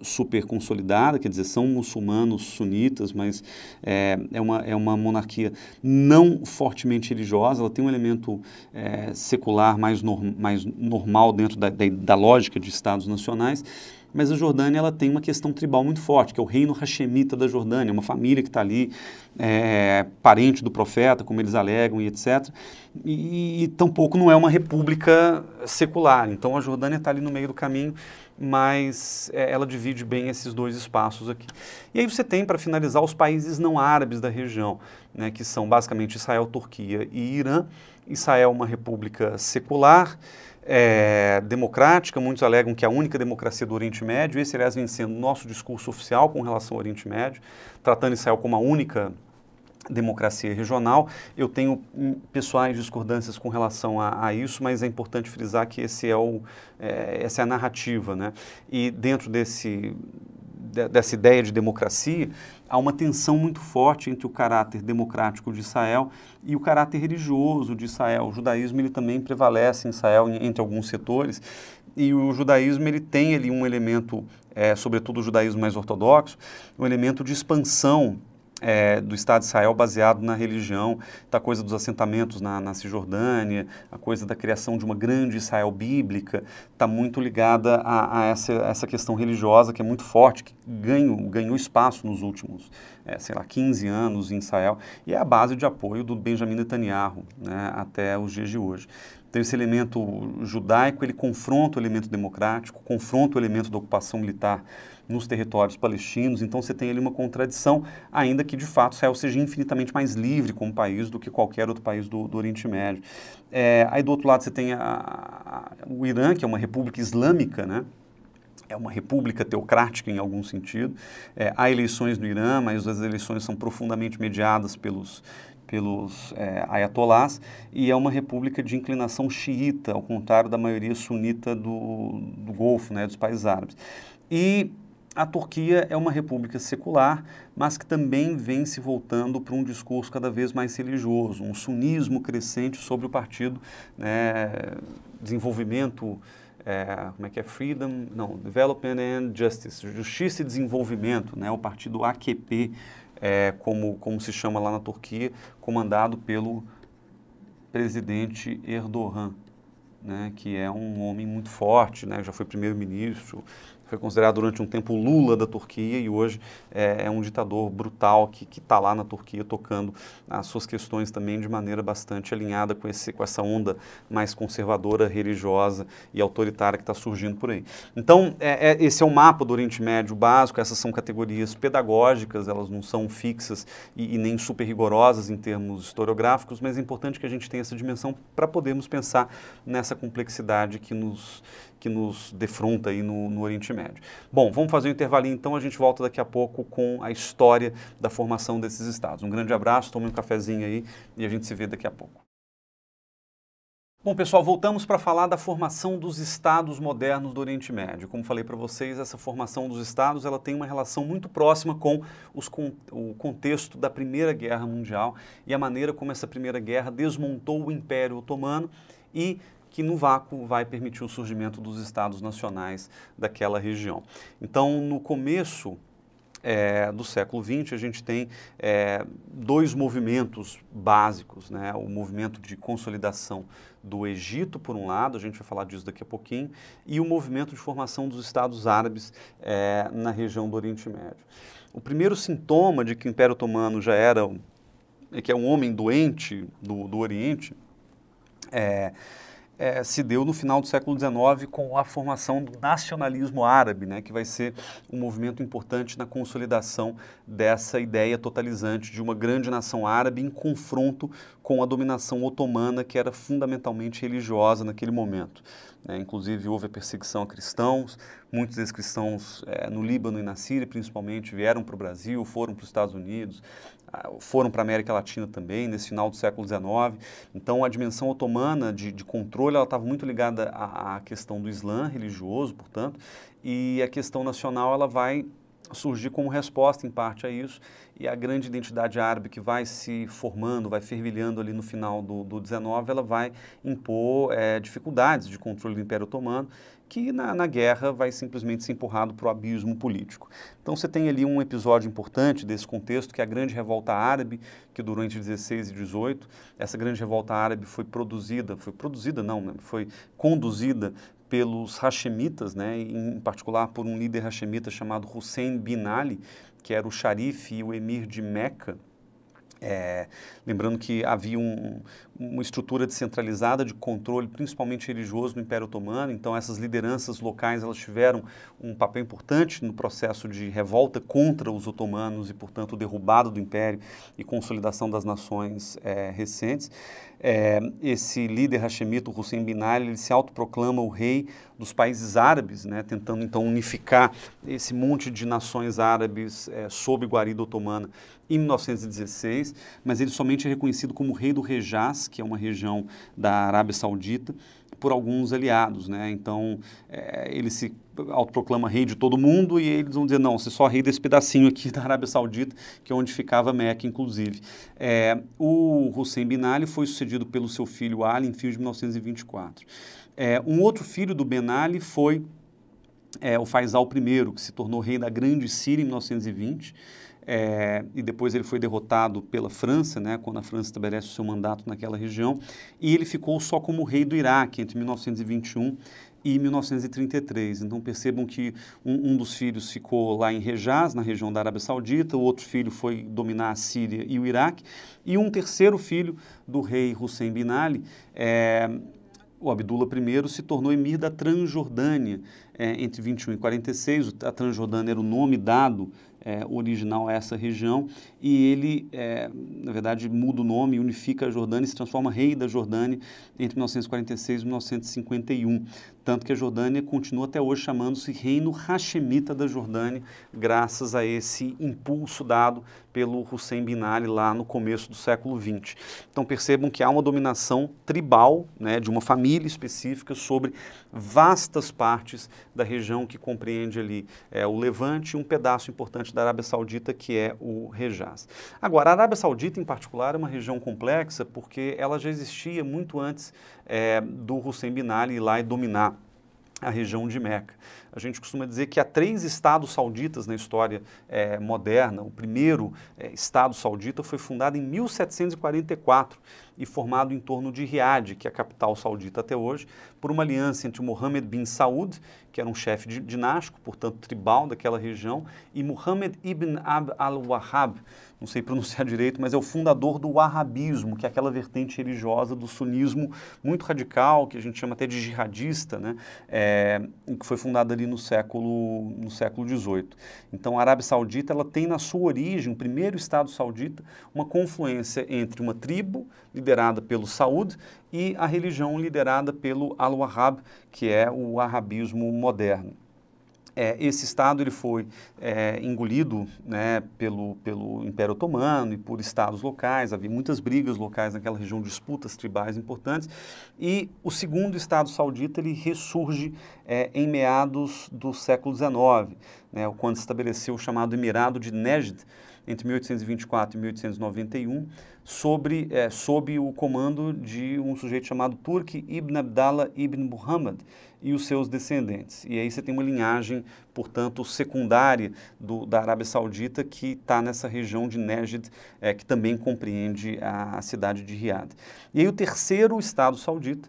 Speaker 1: super consolidada, quer dizer, são muçulmanos sunitas, mas é, é, uma, é uma monarquia não fortemente religiosa, ela tem um elemento é, secular mais, norm, mais normal dentro da, da, da lógica de estados nacionais mas a Jordânia ela tem uma questão tribal muito forte, que é o reino hashemita da Jordânia, uma família que está ali, é, parente do profeta, como eles alegam e etc. E, e tampouco não é uma república secular. Então a Jordânia está ali no meio do caminho, mas é, ela divide bem esses dois espaços aqui. E aí você tem, para finalizar, os países não árabes da região, né, que são basicamente Israel, Turquia e Irã. Israel é uma república secular, é, democrática, muitos alegam que é a única democracia do Oriente Médio, esse, aliás, vem sendo nosso discurso oficial com relação ao Oriente Médio, tratando Israel como a única democracia regional. Eu tenho hum, pessoais discordâncias com relação a, a isso, mas é importante frisar que esse é o, é, essa é a narrativa. Né? E dentro desse dessa ideia de democracia, há uma tensão muito forte entre o caráter democrático de Israel e o caráter religioso de Israel. O judaísmo ele também prevalece em Israel entre alguns setores e o judaísmo ele tem ali um elemento, é, sobretudo o judaísmo mais ortodoxo, um elemento de expansão é, do Estado de Israel baseado na religião, da coisa dos assentamentos na, na Cisjordânia, a coisa da criação de uma grande Israel bíblica, está muito ligada a, a, essa, essa questão religiosa que é muito forte, que ganhou, ganhou espaço nos últimos, é, sei lá, 15 anos em Israel, e é a base de apoio do Benjamin Netanyahu né, até os dias de hoje. Então, esse elemento judaico, ele confronta o elemento democrático, confronta o elemento da ocupação militar nos territórios palestinos. Então você tem ali uma contradição, ainda que de fato Israel seja infinitamente mais livre como país do que qualquer outro país do, do Oriente Médio. É, aí do outro lado você tem a, a, o Irã, que é uma república islâmica, né? é uma república teocrática em algum sentido. É, há eleições no Irã, mas as eleições são profundamente mediadas pelos pelos é, ayatolás e é uma república de inclinação xiita, ao contrário da maioria sunita do, do Golfo, né, dos países árabes. E a Turquia é uma república secular, mas que também vem se voltando para um discurso cada vez mais religioso, um sunismo crescente sobre o partido né, desenvolvimento, é, como é que é? Freedom, não, Development and Justice, Justiça e Desenvolvimento, né, o partido AKP, é, como, como se chama lá na Turquia, comandado pelo presidente Erdogan. Né, que é um homem muito forte, né, já foi primeiro-ministro, foi considerado durante um tempo Lula da Turquia e hoje é, é um ditador brutal que está lá na Turquia tocando as suas questões também de maneira bastante alinhada com, esse, com essa onda mais conservadora, religiosa e autoritária que está surgindo por aí. Então, é, é, esse é o mapa do Oriente Médio básico, essas são categorias pedagógicas, elas não são fixas e, e nem super rigorosas em termos historiográficos, mas é importante que a gente tenha essa dimensão para podermos pensar nessa complexidade que nos que nos defronta aí no, no Oriente Médio. Bom, vamos fazer um intervalinho então, a gente volta daqui a pouco com a história da formação desses estados. Um grande abraço, tome um cafezinho aí e a gente se vê daqui a pouco. Bom, pessoal, voltamos para falar da formação dos estados modernos do Oriente Médio. Como falei para vocês, essa formação dos estados ela tem uma relação muito próxima com, os, com o contexto da Primeira Guerra Mundial e a maneira como essa Primeira Guerra desmontou o Império Otomano e que no vácuo vai permitir o surgimento dos estados nacionais daquela região. Então, no começo é, do século XX, a gente tem é, dois movimentos básicos, né? o movimento de consolidação do Egito, por um lado, a gente vai falar disso daqui a pouquinho, e o movimento de formação dos Estados Árabes é, na região do Oriente Médio. O primeiro sintoma de que o Império Otomano já era, é que é um homem doente do, do Oriente, é, é, se deu no final do século XIX com a formação do nacionalismo árabe, né, que vai ser um movimento importante na consolidação dessa ideia totalizante de uma grande nação árabe em confronto com a dominação otomana, que era fundamentalmente religiosa naquele momento. É, inclusive, houve a perseguição a cristãos, muitos desses cristãos é, no Líbano e na Síria, principalmente, vieram para o Brasil, foram para os Estados Unidos, foram para a América Latina também, nesse final do século XIX. Então, a dimensão otomana de, de controle estava muito ligada à, à, questão do Islã religioso, portanto, e a questão nacional ela vai surgir como resposta, em parte, a isso. E a grande identidade árabe que vai se formando, vai fervilhando ali no final do, XIX, ela vai impor é, dificuldades de controle do Império Otomano que na, na, guerra vai simplesmente ser empurrado para o abismo político. Então você tem ali um episódio importante desse contexto, que é a Grande Revolta Árabe, que durante 16 e 18, essa Grande Revolta Árabe foi produzida, foi produzida não, né? foi conduzida pelos Hashemitas, né, em particular por um líder Hashemita chamado Hussein bin Ali, que era o xarife e o emir de Meca, é, lembrando que havia um, uma estrutura descentralizada de controle, principalmente religioso, no Império Otomano. Então, essas lideranças locais elas tiveram um papel importante no processo de revolta contra os otomanos e, portanto, o derrubado do Império e consolidação das nações é, recentes. É, esse líder hashemita, Hussein Bin Ali, ele se autoproclama o rei dos países árabes, né, tentando então unificar esse monte de nações árabes é, sob guarida otomana em 1916, mas ele somente é reconhecido como rei do Rejas que é uma região da Arábia Saudita, por alguns aliados, né? Então, é, ele se autoproclama rei de todo mundo e eles vão dizer, não, você é só é rei desse pedacinho aqui da Arábia Saudita, que é onde ficava Meca, inclusive. É, o Hussein Bin Ali foi sucedido pelo seu filho Ali em fins de 1924. É, um outro filho do Ben Ali foi é, o Faisal I, que se tornou rei da Grande Síria em 1920, é, e depois ele foi derrotado pela França, né, quando a França estabelece o seu mandato naquela região, e ele ficou só como rei do Iraque entre 1921 e 1933. Então percebam que um, um, dos filhos ficou lá em Rejaz, na região da Arábia Saudita, o outro filho foi dominar a Síria e o Iraque, e um terceiro filho do rei Hussein bin Ali, é, o Abdullah I, se tornou emir da Transjordânia é, entre 21 e 46. A Transjordânia era o nome dado é, original a essa região. E ele, é, na verdade, muda o nome, unifica a Jordânia e se transforma rei da Jordânia entre 1946 e 1951 tanto que a Jordânia continua até hoje chamando-se Reino Hashemita da Jordânia, graças a esse impulso dado pelo Hussein Bin Ali lá no começo do século XX. Então percebam que há uma dominação tribal, né, de uma família específica sobre vastas partes da região que compreende ali é, o Levante e um pedaço importante da Arábia Saudita que é o Rejaz. Agora, a Arábia Saudita em particular é uma região complexa porque ela já existia muito antes é, do Hussein Bin Ali ir lá e dominar a região de Meca. A gente costuma dizer que há três estados sauditas na história é, moderna. O primeiro é, estado saudita foi fundado em 1744 e formado em torno de Riad, que é a capital saudita até hoje, por uma aliança entre Mohammed bin Saud que era um chefe dinástico, portanto tribal daquela região, e Muhammad ibn Abd al-Wahhab, não sei pronunciar direito, mas é o fundador do wahhabismo, que é aquela vertente religiosa do sunismo muito radical, que a gente chama até de jihadista, né? É, que foi fundada ali no século no século XVIII. Então, a Arábia Saudita ela tem na sua origem, o primeiro Estado saudita, uma confluência entre uma tribo liderada pelo Saud e a religião liderada pelo Al-Wahhab, que é o arabismo moderno. É, esse Estado ele foi é, engolido né, pelo, pelo Império Otomano e por estados locais, havia muitas brigas locais naquela região, disputas tribais importantes, e o segundo Estado saudita ele ressurge é, em meados do século XIX, né, quando se estabeleceu o chamado Emirado de Nejd, entre 1824 e 1891, sobre, é, sob o comando de um sujeito chamado Turk ibn Abdallah ibn Muhammad e os seus descendentes. E aí você tem uma linhagem, portanto, secundária do, da Arábia Saudita que está nessa região de Nejd é, que também compreende a, a cidade de Riad. E aí o terceiro Estado saudita,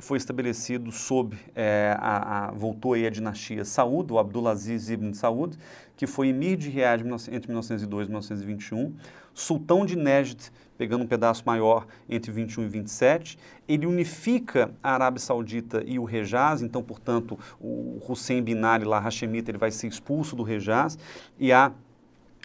Speaker 1: foi estabelecido sob, é, a, a, voltou aí a dinastia Saud, o Abdulaziz ibn Saud, que foi emir de Riad entre 1902 e 1921, sultão de Nejd pegando um pedaço maior entre 21 e 27. Ele unifica a Arábia Saudita e o Rejaz, então, portanto, o Hussein Bin Ali, lá Hashemita, ele vai ser expulso do Rejaz e há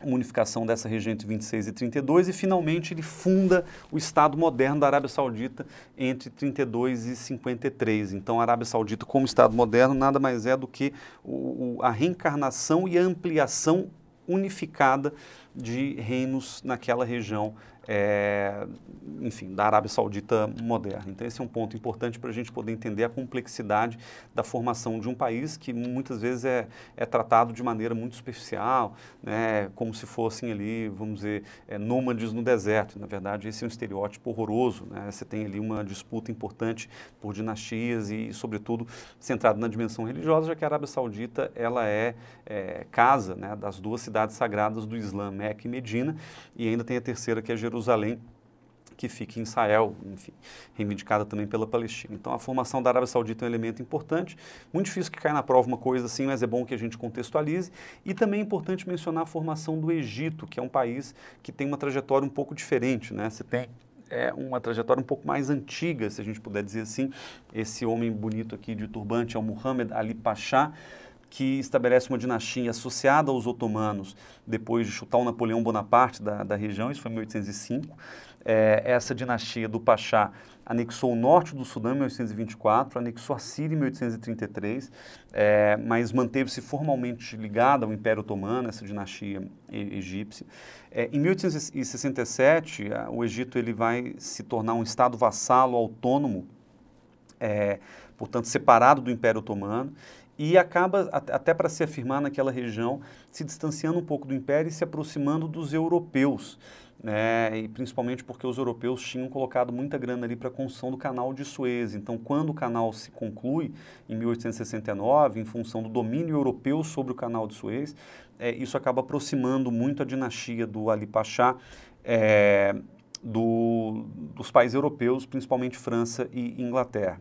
Speaker 1: uma unificação dessa região entre 26 e 32 e finalmente ele funda o Estado moderno da Arábia Saudita entre 32 e 53. Então a Arábia Saudita como Estado moderno nada mais é do que o, a reencarnação e a ampliação unificada de reinos naquela região é, enfim, da Arábia Saudita moderna. Então, esse é um ponto importante para a gente poder entender a complexidade da formação de um país que muitas vezes é, é tratado de maneira muito superficial, né, como se fossem ali, vamos dizer, é, nômades no deserto. Na verdade, esse é um estereótipo horroroso. Né? Você tem ali uma disputa importante por dinastias e, sobretudo, centrado na dimensão religiosa, já que a Arábia Saudita ela é, é casa né, das duas cidades sagradas do Islã, Meca e Medina, e ainda tem a terceira que é Jerusalém Jerusalém, que fica em Israel, enfim, reivindicada também pela Palestina. Então, a formação da Arábia Saudita é um elemento importante, muito difícil que caia na prova uma coisa assim, mas é bom que a gente contextualize. E também é importante mencionar a formação do Egito, que é um país que tem uma trajetória um pouco diferente, né? Você tem é uma trajetória um pouco mais antiga, se a gente puder dizer assim. Esse homem bonito aqui de turbante é o Muhammad Ali Pasha, que estabelece uma dinastia associada aos otomanos, depois de chutar o Napoleão Bonaparte da, da região, isso foi em 1805. É, essa dinastia do Pachá anexou o norte do Sudão em 1824, anexou a Síria em 1833, é, mas manteve-se formalmente ligada ao Império Otomano, essa dinastia egípcia. É, em 1867, o Egito ele vai se tornar um Estado vassalo autônomo, é, portanto separado do Império Otomano, e acaba, até para se afirmar naquela região, se distanciando um pouco do império e se aproximando dos europeus. Né? E principalmente porque os europeus tinham colocado muita grana ali para a construção do canal de Suez. Então, quando o canal se conclui, em 1869, em função do domínio europeu sobre o canal de Suez, é, isso acaba aproximando muito a dinastia do Ali Pachá é, do, dos países europeus, principalmente França e Inglaterra.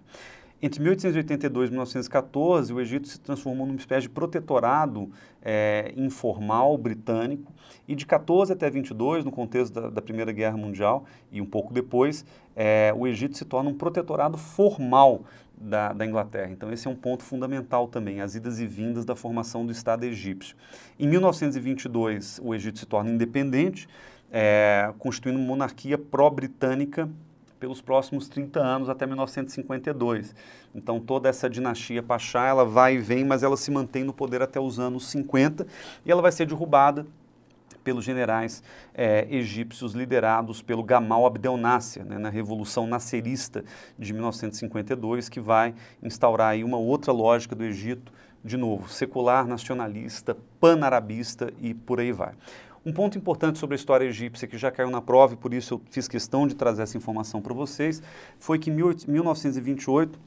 Speaker 1: Entre 1882 e 1914, o Egito se transformou numa espécie de protetorado é, informal britânico, e de 14 até 22, no contexto da, da Primeira Guerra Mundial e um pouco depois, é, o Egito se torna um protetorado formal da, da, Inglaterra. Então, esse é um ponto fundamental também, as idas e vindas da formação do Estado egípcio. Em 1922, o Egito se torna independente, é, constituindo uma monarquia pró-britânica pelos próximos 30 anos até 1952. Então toda essa dinastia Pachá, ela vai e vem, mas ela se mantém no poder até os anos 50 e ela vai ser derrubada pelos generais é, egípcios liderados pelo Gamal Abdel Nasser, né, na Revolução Nasserista de 1952, que vai instaurar aí uma outra lógica do Egito, de novo, secular, nacionalista, panarabista e por aí vai. Um ponto importante sobre a história egípcia, que já caiu na prova e por isso eu fiz questão de trazer essa informação para vocês, foi que em 1928,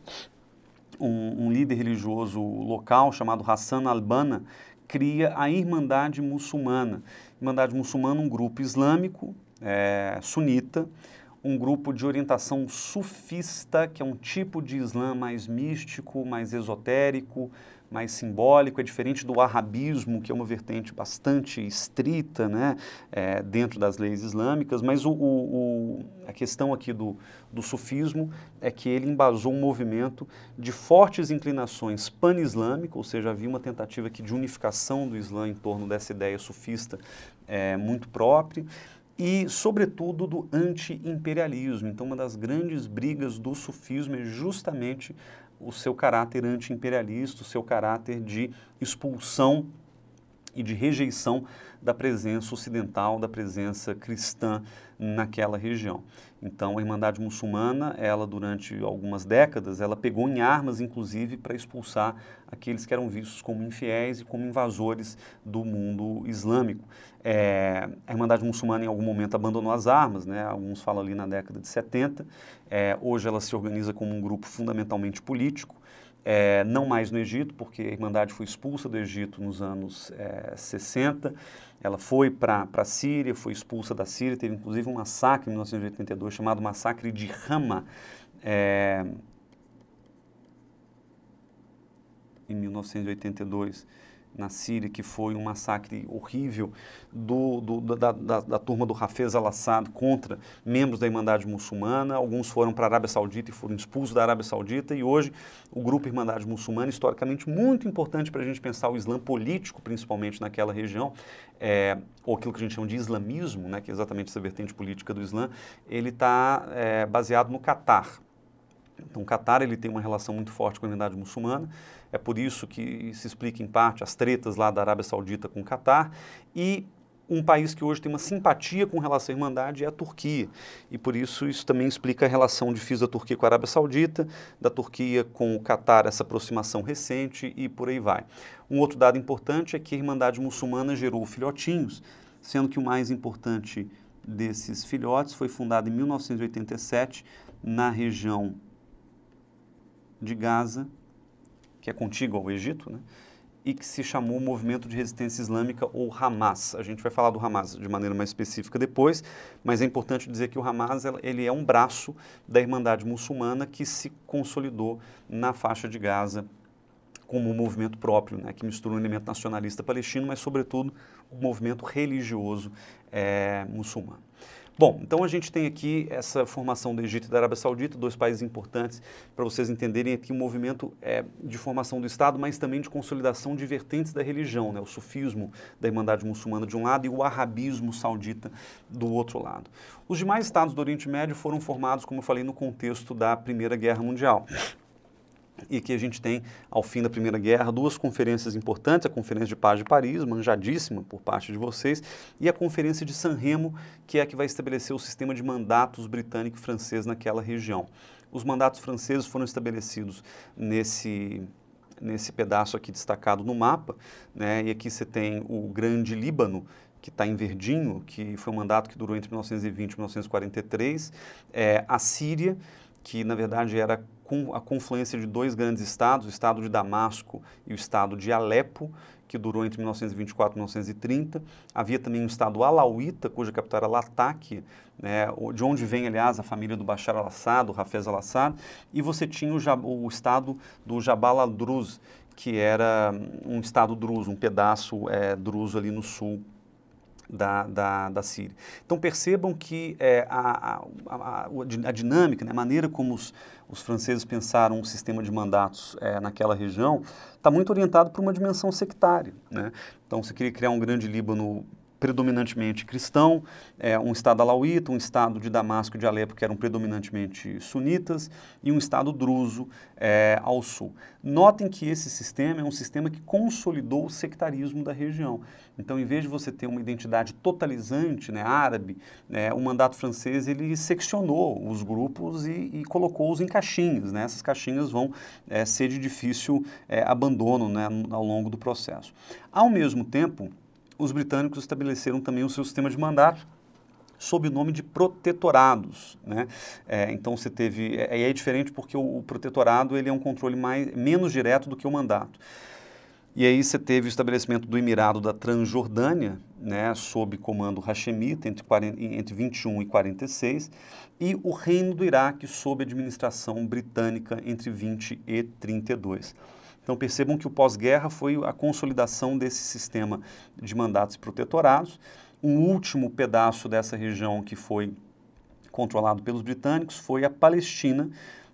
Speaker 1: um, um, líder religioso local chamado Hassan al-Banna cria a Irmandade Muçulmana. Irmandade Muçulmana, um grupo islâmico, é, sunita, um grupo de orientação sufista, que é um tipo de islã mais místico, mais esotérico, mais simbólico, é diferente do arabismo, que é uma vertente bastante estrita né, é, dentro das leis islâmicas, mas o, o, o, a questão aqui do, do sufismo é que ele embasou um movimento de fortes inclinações pan islâmicas ou seja, havia uma tentativa aqui de unificação do Islã em torno dessa ideia sufista é, muito própria e, sobretudo, do anti-imperialismo. Então, uma das grandes brigas do sufismo é justamente o seu caráter anti-imperialista, o seu caráter de expulsão e de rejeição da presença ocidental, da presença cristã naquela região. Então, a Irmandade Muçulmana, ela durante algumas décadas, ela pegou em armas, inclusive, para expulsar aqueles que eram vistos como infiéis e como invasores do mundo islâmico. É, a Irmandade Muçulmana, em algum momento, abandonou as armas, né? alguns falam ali na década de 70. É, eh, hoje, ela se organiza como um grupo fundamentalmente político, é, não mais no Egito, porque a Irmandade foi expulsa do Egito nos anos 60. Ela foi para a Síria, foi expulsa da Síria, teve inclusive um massacre em 1982 chamado Massacre de Hama. É, eh, em 1982 na Síria, que foi um massacre horrível do, do, da, da, da, turma do Hafez al-Assad contra membros da Irmandade Muçulmana. Alguns foram para a Arábia Saudita e foram expulsos da Arábia Saudita. E hoje, o grupo Irmandade Muçulmana, historicamente muito importante para a gente pensar o Islã político, principalmente naquela região, é, ou aquilo que a gente chama de islamismo, né, que é exatamente essa vertente política do Islã, ele está é, baseado no Catar. Então, o Catar ele tem uma relação muito forte com a comunidade muçulmana, é por isso que se explica em parte as tretas lá da Arábia Saudita com o Catar e um país que hoje tem uma simpatia com relação à Irmandade é a Turquia. E por isso isso também explica a relação difícil da Turquia com a Arábia Saudita, da Turquia com o Catar, essa aproximação recente e por aí vai. Um outro dado importante é que a Irmandade Muçulmana gerou filhotinhos, sendo que o mais importante desses filhotes foi fundado em 1987 na região de Gaza, que é contigo ao Egito, né? e que se chamou Movimento de Resistência Islâmica ou Hamas. A gente vai falar do Hamas de maneira mais específica depois, mas é importante dizer que o Hamas ele é um braço da Irmandade Muçulmana que se consolidou na faixa de Gaza como um movimento próprio, né, que mistura um elemento nacionalista palestino, mas sobretudo o um movimento religioso é, muçulmano. Bom, então a gente tem aqui essa formação do Egito e da Arábia Saudita, dois países importantes para vocês entenderem aqui o um movimento é, de formação do Estado, mas também de consolidação de vertentes da religião, né? o sufismo da Irmandade Muçulmana de um lado e o arabismo saudita do outro lado. Os demais estados do Oriente Médio foram formados, como eu falei, no contexto da Primeira Guerra Mundial e que a gente tem, ao fim da Primeira Guerra, duas conferências importantes, a Conferência de Paz de Paris, manjadíssima por parte de vocês, e a Conferência de San Remo, que é a que vai estabelecer o sistema de mandatos britânico e francês naquela região. Os mandatos franceses foram estabelecidos nesse nesse pedaço aqui destacado no mapa, né? e aqui você tem o Grande Líbano, que está em verdinho, que foi um mandato que durou entre 1920 e 1943, é, eh, a Síria, que na verdade era a confluência de dois grandes estados, o estado de Damasco e o estado de Alepo, que durou entre 1924 e 1930. Havia também um estado alauíta, cuja capital era Lataque, né, de onde vem, aliás, a família do Bashar al-Assad, do Hafez al-Assad. E você tinha o, o estado do Jabal al-Druz, que era hum, um estado druso, um pedaço é, druso ali no sul da, da, da Síria. Então percebam que é, a, a, a, a, dinâmica, né, a maneira como os, os franceses pensaram o sistema de mandatos é, naquela região, está muito orientado para uma dimensão sectária. Né? Então, você queria criar um grande Líbano predominantemente cristão, é, um Estado alauíta, um Estado de Damasco e de Alepo, que eram predominantemente sunitas, e um Estado druso é, ao sul. Notem que esse sistema é um sistema que consolidou o sectarismo da região. Então, em vez de você ter uma identidade totalizante, né, árabe, né, o mandato francês ele seccionou os grupos e, e colocou-os em caixinhas. Né? Essas caixinhas vão é, ser de difícil é, abandono né, ao longo do processo. Ao mesmo tempo, os britânicos estabeleceram também o seu sistema de mandato sob o nome de protetorados, né? É, então você teve, é, aí é, é, diferente porque o, o, protetorado ele é um controle mais menos direto do que o mandato. E aí você teve o estabelecimento do Emirado da Transjordânia, né, sob comando hashemita entre, 40, entre 21 e 46, e o Reino do Iraque sob administração britânica entre 20 e 32. Então percebam que o pós-guerra foi a consolidação desse sistema de mandatos e protetorados. Um último pedaço dessa região que foi controlado pelos britânicos foi a Palestina,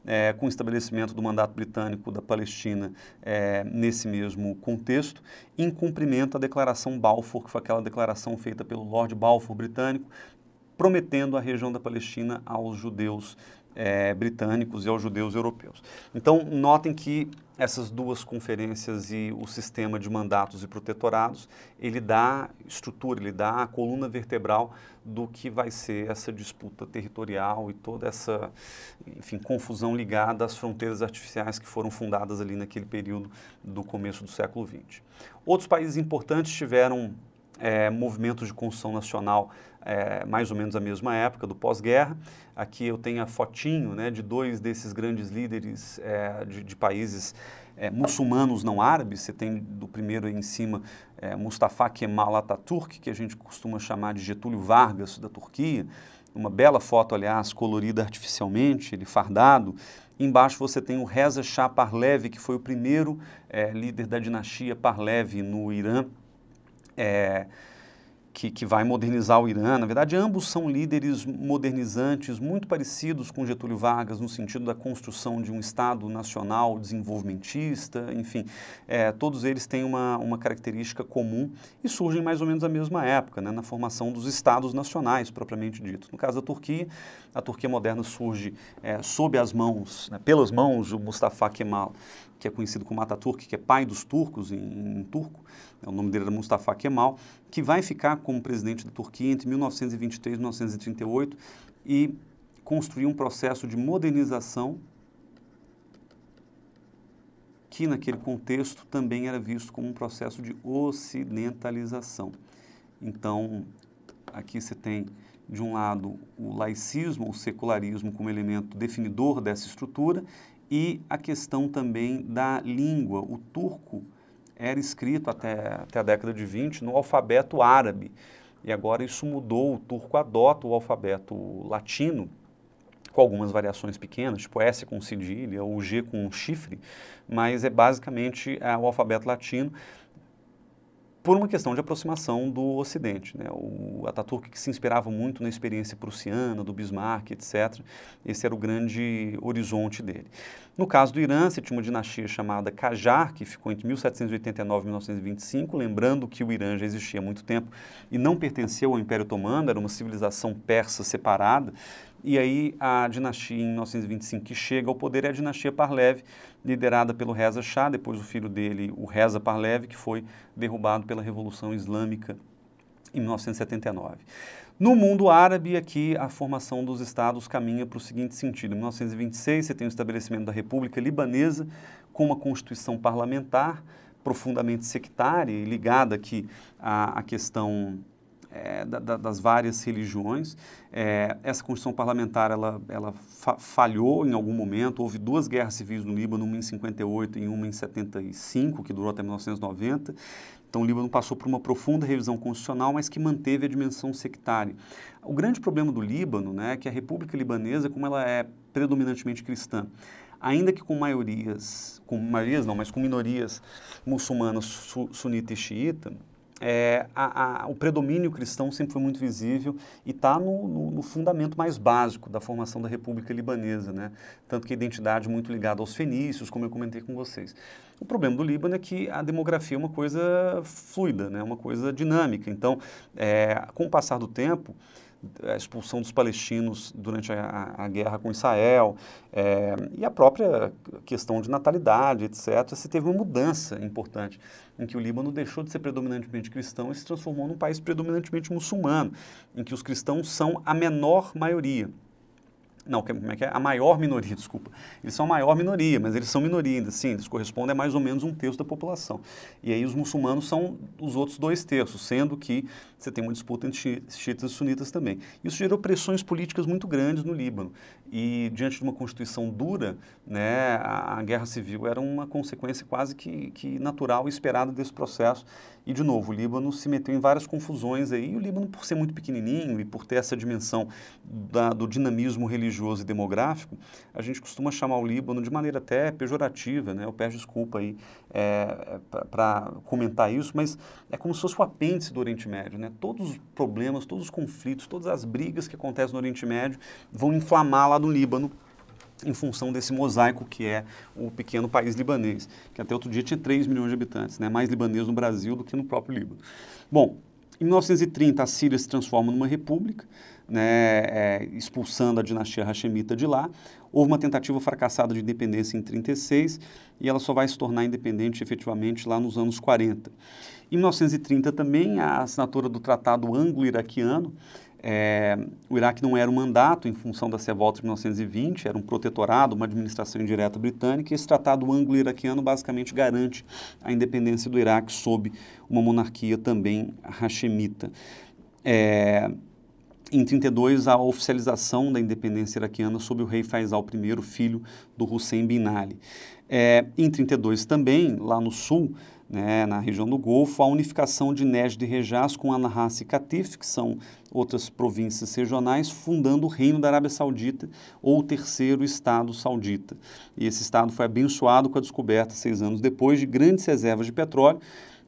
Speaker 1: é, com o estabelecimento do mandato britânico da Palestina é, nesse mesmo contexto, em cumprimento à Declaração Balfour, que foi aquela declaração feita pelo Lord Balfour britânico, prometendo a região da Palestina aos judeus é, britânicos e aos judeus europeus. Então, notem que essas duas conferências e o sistema de mandatos e protetorados, ele dá estrutura, ele dá a coluna vertebral do que vai ser essa disputa territorial e toda essa, enfim, confusão ligada às fronteiras artificiais que foram fundadas ali naquele período do começo do século XX. Outros países importantes tiveram é, movimentos de construção nacional é, mais ou menos a mesma época do pós-guerra. Aqui eu tenho a fotinho né, de dois desses grandes líderes é, de, de, países é, muçulmanos não árabes. Você tem do primeiro em cima é, Mustafa Kemal Atatürk, que a gente costuma chamar de Getúlio Vargas da Turquia. Uma bela foto, aliás, colorida artificialmente, ele fardado. Embaixo você tem o Reza Shah Parlevi, que foi o primeiro é, líder da dinastia Parlevi no Irã. É, que, que, vai modernizar o Irã. Na verdade, ambos são líderes modernizantes muito parecidos com Getúlio Vargas no sentido da construção de um Estado nacional desenvolvimentista, enfim, é, todos eles têm uma, uma característica comum e surgem mais ou menos à mesma época, né, na formação dos Estados nacionais, propriamente dito. No caso da Turquia, a Turquia moderna surge é, sob as mãos, né, pelas mãos do Mustafa Kemal, que é conhecido como Ataturk, que é pai dos turcos em, em turco, né, o nome dele era Mustafa Kemal, que vai ficar como presidente da Turquia entre 1923 e 1938 e construir um processo de modernização que naquele contexto também era visto como um processo de ocidentalização. Então, aqui você tem, de um lado, o laicismo, o secularismo como elemento definidor dessa estrutura, e a questão também da língua. O turco era escrito até, até a década de 20 no alfabeto árabe. E agora isso mudou, o turco adota o alfabeto latino, com algumas variações pequenas, tipo S com cedilha ou G com chifre, mas é basicamente é, o alfabeto latino por uma questão de aproximação do Ocidente. Né? O Ataturk que se inspirava muito na experiência prussiana, do Bismarck, etc. Esse era o grande horizonte dele. No caso do Irã, você tinha uma dinastia chamada Qajar, que ficou entre 1789 e 1925, lembrando que o Irã já existia há muito tempo e não pertenceu ao Império Otomano, era uma civilização persa separada, e aí a dinastia, em 1925, que chega ao poder é a dinastia Parlev, liderada pelo Reza Shah, depois o filho dele, o Reza Parlev, que foi derrubado pela Revolução Islâmica em 1979. No mundo árabe, aqui a formação dos estados caminha para o seguinte sentido. Em 1926, você tem o estabelecimento da República Libanesa com uma constituição parlamentar profundamente sectária e ligada aqui à, à questão é, da, da, das várias religiões. É, essa Constituição Parlamentar ela, ela fa falhou em algum momento. Houve duas guerras civis no Líbano, uma em 58 e uma em 75, que durou até 1990. Então, o Líbano passou por uma profunda revisão constitucional, mas que manteve a dimensão sectária. O grande problema do Líbano né, é que a República Libanesa, como ela é predominantemente cristã, ainda que com maiorias, com maiorias não, mas com minorias muçulmanas su sunita e xiita, é, a, a, o predomínio cristão sempre foi muito visível e está no, no, no, fundamento mais básico da formação da República Libanesa, né? tanto que a identidade é muito ligada aos fenícios, como eu comentei com vocês. O problema do Líbano é que a demografia é uma coisa fluida, né? uma coisa dinâmica. Então, é, com o passar do tempo, a expulsão dos palestinos durante a, a guerra com Israel, é, e a própria questão de natalidade, etc., se teve uma mudança importante, em que o Líbano deixou de ser predominantemente cristão e se transformou num país predominantemente muçulmano, em que os cristãos são a menor maioria. Não, como é que é? A maior minoria, desculpa. Eles são a maior minoria, mas eles são minoria ainda, sim. Eles correspondem a mais ou menos um terço da população. E aí os muçulmanos são os outros dois terços, sendo que você tem uma disputa entre xiitas e sunitas também. Isso gerou pressões políticas muito grandes no Líbano. E diante de uma constituição dura, né, a, a guerra civil era uma consequência quase que, que natural e esperada desse processo. E, de novo, o Líbano se meteu em várias confusões aí. E o Líbano, por ser muito pequenininho e por ter essa dimensão da, do dinamismo religioso e demográfico, a gente costuma chamar o Líbano de maneira até pejorativa, né? Eu peço desculpa aí é, é para comentar isso, mas é como se fosse o apêndice do Oriente Médio, né? Todos os problemas, todos os conflitos, todas as brigas que acontecem no Oriente Médio vão inflamar lá no Líbano em função desse mosaico que é o pequeno país libanês, que até outro dia tinha 3 milhões de habitantes, né? mais libaneses no Brasil do que no próprio Líbano. Bom, em 1930 a Síria se transforma numa república, né, é, expulsando a dinastia Hashemita de lá. Houve uma tentativa fracassada de independência em 36 e ela só vai se tornar independente efetivamente lá nos anos 40. Em 1930 também a assinatura do Tratado Anglo-Iraquiano, é, o Iraque não era um mandato em função da revolta de 1920, era um protetorado, uma administração indireta britânica, e esse tratado anglo-iraquiano basicamente garante a independência do Iraque sob uma monarquia também hashemita. É, em 32, a oficialização da independência iraquiana sob o rei Faisal I, filho do Hussein Bin Ali. É, em 32 também, lá no sul, né, na região do Golfo, a unificação de Nejd e Rejas com Anahas e Katif, que são outras províncias regionais, fundando o Reino da Arábia Saudita, ou o terceiro Estado saudita. E esse Estado foi abençoado com a descoberta, seis anos depois, de grandes reservas de petróleo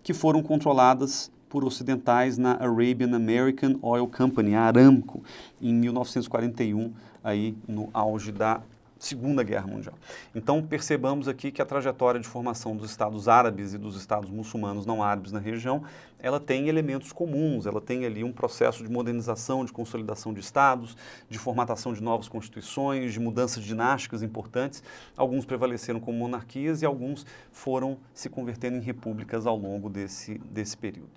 Speaker 1: que foram controladas por ocidentais na Arabian American Oil Company, a Aramco, em 1941, aí no auge da Segunda Guerra Mundial. Então percebamos aqui que a trajetória de formação dos Estados árabes e dos Estados muçulmanos não árabes na região ela tem elementos comuns, ela tem ali um processo de modernização, de consolidação de estados, de formatação de novas constituições, de mudanças dinásticas importantes. Alguns prevaleceram como monarquias e alguns foram se convertendo em repúblicas ao longo desse, desse período.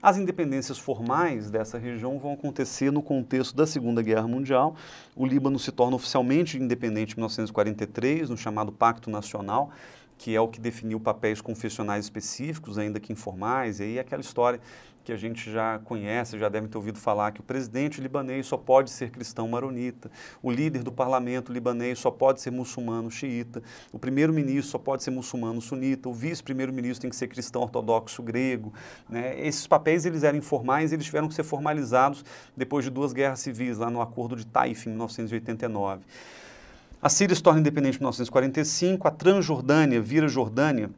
Speaker 1: As independências formais dessa região vão acontecer no contexto da Segunda Guerra Mundial. O Líbano se torna oficialmente independente em 1943, no chamado Pacto Nacional que é o que definiu papéis confessionais específicos, ainda que informais, e aí é aquela história que a gente já conhece, já deve ter ouvido falar, que o presidente libanês só pode ser cristão maronita, o líder do parlamento libanês só pode ser muçulmano xiita, o primeiro-ministro só pode ser muçulmano sunita, o vice-primeiro-ministro tem que ser cristão ortodoxo grego. Né? Esses papéis eles eram informais eles tiveram que ser formalizados depois de duas guerras civis, lá no Acordo de Taif, em 1989. A Síria se torna independente em 1945, a Transjordânia vira Jordânia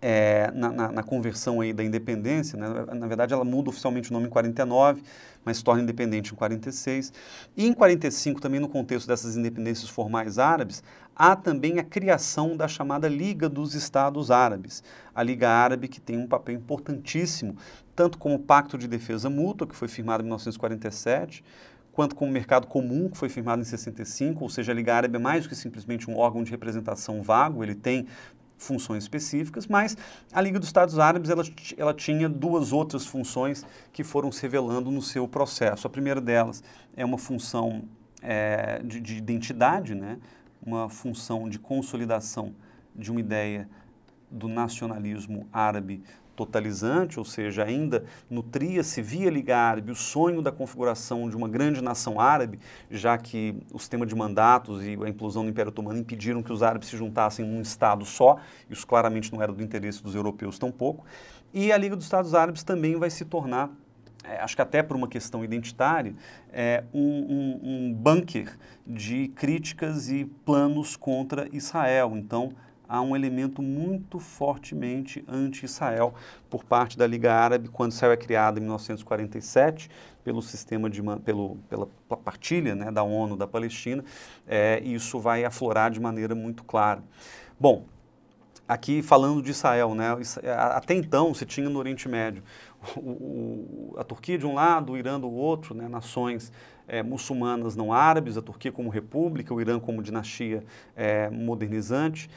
Speaker 1: é, na, na, na, conversão aí da independência, né? na verdade ela muda oficialmente o nome em 49, mas se torna independente em 46. E em 45, também no contexto dessas independências formais árabes, há também a criação da chamada Liga dos Estados Árabes. A Liga Árabe que tem um papel importantíssimo, tanto como o Pacto de Defesa Mútua, que foi firmado em 1947, quanto com o mercado comum, que foi firmado em 65, ou seja, a Liga Árabe é mais do que simplesmente um órgão de representação vago, ele tem funções específicas, mas a Liga dos Estados Árabes ela, ela tinha duas outras funções que foram se revelando no seu processo. A primeira delas é uma função é, de, de identidade, né? uma função de consolidação de uma ideia do nacionalismo árabe totalizante, ou seja, ainda nutria-se via Liga Árabe o sonho da configuração de uma grande nação árabe, já que o sistema de mandatos e a implosão do Império Otomano impediram que os árabes se juntassem num Estado só, isso claramente não era do interesse dos europeus tampouco, e a Liga dos Estados Árabes também vai se tornar eh, acho que até por uma questão identitária, é um, um, um bunker de críticas e planos contra Israel. Então, há um elemento muito fortemente anti-Israel por parte da Liga Árabe quando Israel é criada em 1947 pelo sistema de pelo, pela partilha né, da ONU da Palestina é, isso vai aflorar de maneira muito clara bom aqui falando de Israel né é, até então se tinha no Oriente Médio o, o, a Turquia de um lado o Irã do outro né, nações é, muçulmanas não árabes a Turquia como república o Irã como dinastia é, modernizante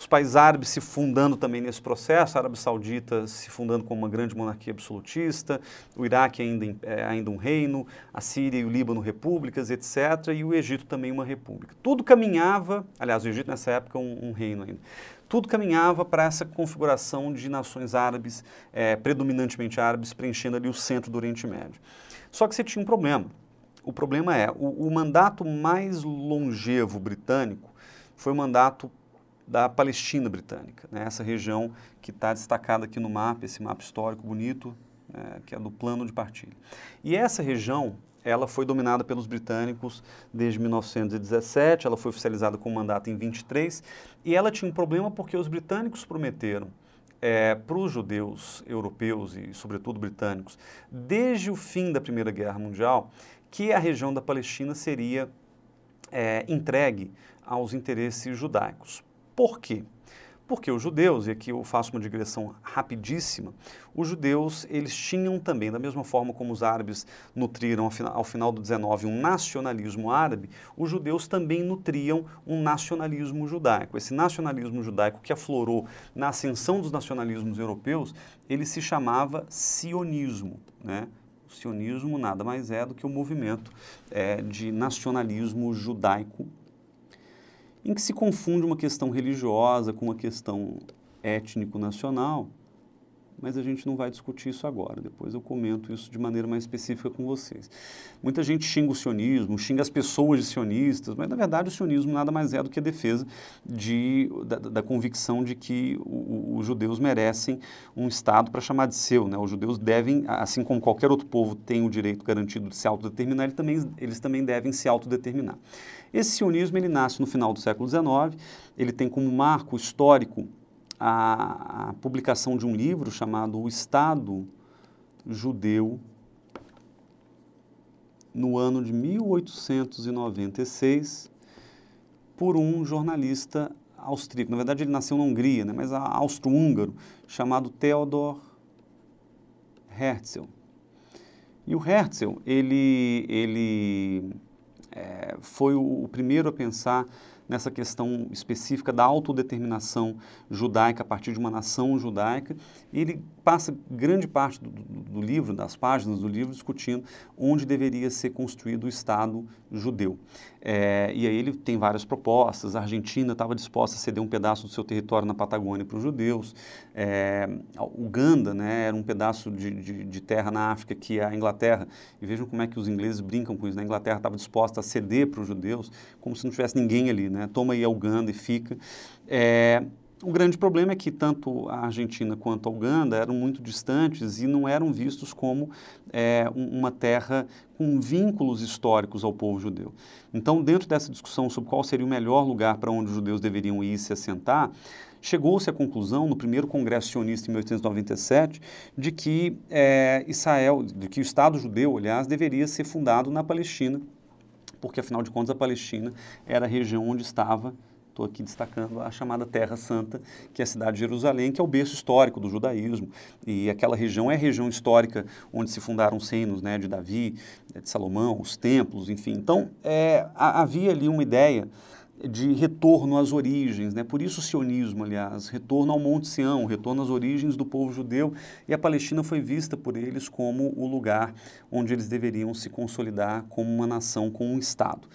Speaker 1: os países árabes se fundando também nesse processo, a Arábia Saudita se fundando como uma grande monarquia absolutista, o Iraque ainda, é, ainda um reino, a Síria e o Líbano repúblicas, etc., e o Egito também uma república. Tudo caminhava, aliás, o Egito nessa época é um, um reino ainda, tudo caminhava para essa configuração de nações árabes, é, predominantemente árabes, preenchendo ali o centro do Oriente Médio. Só que você tinha um problema. O problema é, o, o mandato mais longevo britânico foi o mandato da Palestina Britânica, né? essa região que está destacada aqui no mapa, esse mapa histórico bonito, né? que é do plano de partilha. E essa região, ela foi dominada pelos britânicos desde 1917, ela foi oficializada com mandato em 23, e ela tinha um problema porque os britânicos prometeram é, para os judeus europeus e, sobretudo, britânicos, desde o fim da Primeira Guerra Mundial, que a região da Palestina seria é, entregue aos interesses judaicos. Por quê? Porque os judeus, e aqui eu faço uma digressão rapidíssima, os judeus eles tinham também, da mesma forma como os árabes nutriram ao final, do 19 um nacionalismo árabe, os judeus também nutriam um nacionalismo judaico. Esse nacionalismo judaico que aflorou na ascensão dos nacionalismos europeus, ele se chamava sionismo, né? O sionismo nada mais é do que o um movimento é, de nacionalismo judaico em que se confunde uma questão religiosa com uma questão étnico-nacional mas a gente não vai discutir isso agora. Depois eu comento isso de maneira mais específica com vocês. Muita gente xinga o sionismo, xinga as pessoas de sionistas, mas na verdade o sionismo nada mais é do que a defesa de, da, da convicção de que os judeus merecem um Estado para chamar de seu. Né? Os judeus devem, assim como qualquer outro povo tem o direito garantido de se autodeterminar, eles também, eles também devem se autodeterminar. Esse sionismo ele nasce no final do século XIX, ele tem como marco histórico a, a publicação de um livro chamado O Estado Judeu no ano de 1896 por um jornalista austríaco. Na verdade, ele nasceu na Hungria, né, mas austro-húngaro, chamado Theodor Herzl. E o Herzl, ele, ele é, foi o, primeiro a pensar nessa questão específica da autodeterminação judaica a partir de uma nação judaica e ele passa grande parte do, do, livro, das páginas do livro, discutindo onde deveria ser construído o Estado judeu. É, e aí ele tem várias propostas. A Argentina estava disposta a ceder um pedaço do seu território na Patagônia para os judeus. É, Uganda né, era um pedaço de, de, de, terra na África que é a Inglaterra, e vejam como é que os ingleses brincam com isso, né? a Inglaterra estava disposta a ceder para os judeus, como se não tivesse ninguém ali. Né? Toma aí a Uganda e fica. É, o grande problema é que tanto a Argentina quanto a Uganda eram muito distantes e não eram vistos como é, uma terra com vínculos históricos ao povo judeu. Então, dentro dessa discussão sobre qual seria o melhor lugar para onde os judeus deveriam ir se assentar, chegou-se à conclusão, no primeiro congresso sionista em 1897, de que é, Israel, de que o Estado judeu, aliás, deveria ser fundado na Palestina, porque afinal de contas a Palestina era a região onde estava estou aqui destacando a chamada Terra Santa, que é a cidade de Jerusalém, que é o berço histórico do judaísmo. E aquela região é região histórica onde se fundaram os reinos né, de Davi, de Salomão, os templos, enfim. Então, é, havia ali uma ideia de retorno às origens, né? por isso o sionismo, aliás, retorno ao Monte Sião, retorno às origens do povo judeu, e a Palestina foi vista por eles como o lugar onde eles deveriam se consolidar como uma nação, como um Estado.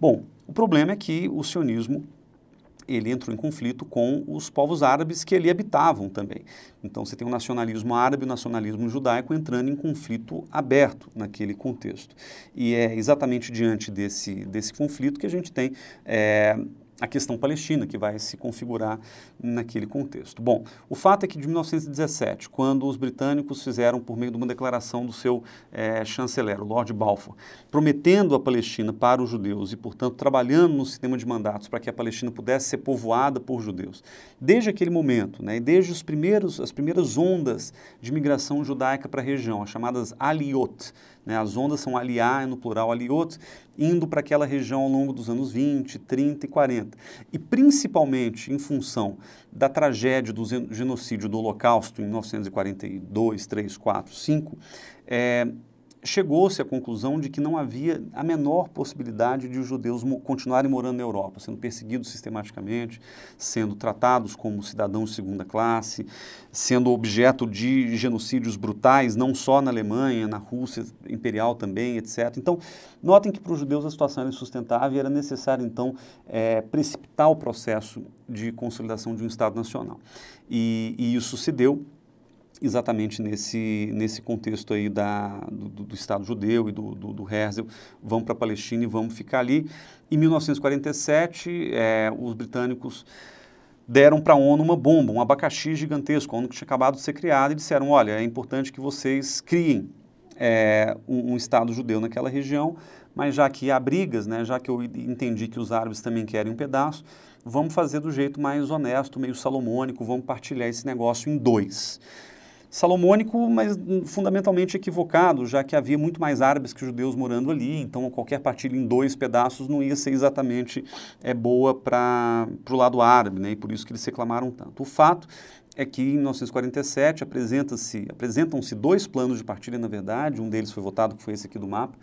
Speaker 1: Bom, o problema é que o sionismo ele entrou em conflito com os povos árabes que ali habitavam também. Então você tem o nacionalismo árabe e o nacionalismo judaico entrando em conflito aberto naquele contexto. E é exatamente diante desse, desse conflito que a gente tem é, a questão palestina, que vai se configurar naquele contexto. Bom, o fato é que de 1917, quando os britânicos fizeram, por meio de uma declaração do seu é, chanceler, o Lord Balfour, prometendo a Palestina para os judeus e, portanto, trabalhando no sistema de mandatos para que a Palestina pudesse ser povoada por judeus, desde aquele momento, né, e desde os primeiros, as primeiras ondas de migração judaica para a região, as chamadas Aliot, né? As ondas são aliá, é no plural aliotos, indo para aquela região ao longo dos anos 20, 30 e 40. E principalmente em função da tragédia do genocídio do Holocausto em 1942, 3, 4, 5, é, chegou-se à conclusão de que não havia a menor possibilidade de os judeus continuarem morando na Europa, sendo perseguidos sistematicamente, sendo tratados como cidadãos de segunda classe, sendo objeto de genocídios brutais, não só na Alemanha, na Rússia imperial também, etc. Então, notem que para os judeus a situação era insustentável e era necessário, então, é, precipitar o processo de consolidação de um Estado nacional. E, e isso se deu exatamente nesse, nesse contexto aí da, do, do Estado judeu e do, do, do Herzl, vamos para a Palestina e vamos ficar ali. Em 1947, é, eh, os britânicos deram para a ONU uma bomba, um abacaxi gigantesco, a ONU que tinha acabado de ser criada, e disseram, olha, é importante que vocês criem é, um, um Estado judeu naquela região, mas já que há brigas, né, já que eu entendi que os árabes também querem um pedaço, vamos fazer do jeito mais honesto, meio salomônico, vamos partilhar esse negócio em dois salomônico, mas fundamentalmente equivocado, já que havia muito mais árabes que judeus morando ali, então qualquer partilha em dois pedaços não ia ser exatamente é, boa para o lado árabe, né? e por isso que eles reclamaram tanto. O fato é que em 1947 apresenta-se, apresentam-se dois planos de partilha, na verdade, um deles foi votado, que foi esse aqui do mapa,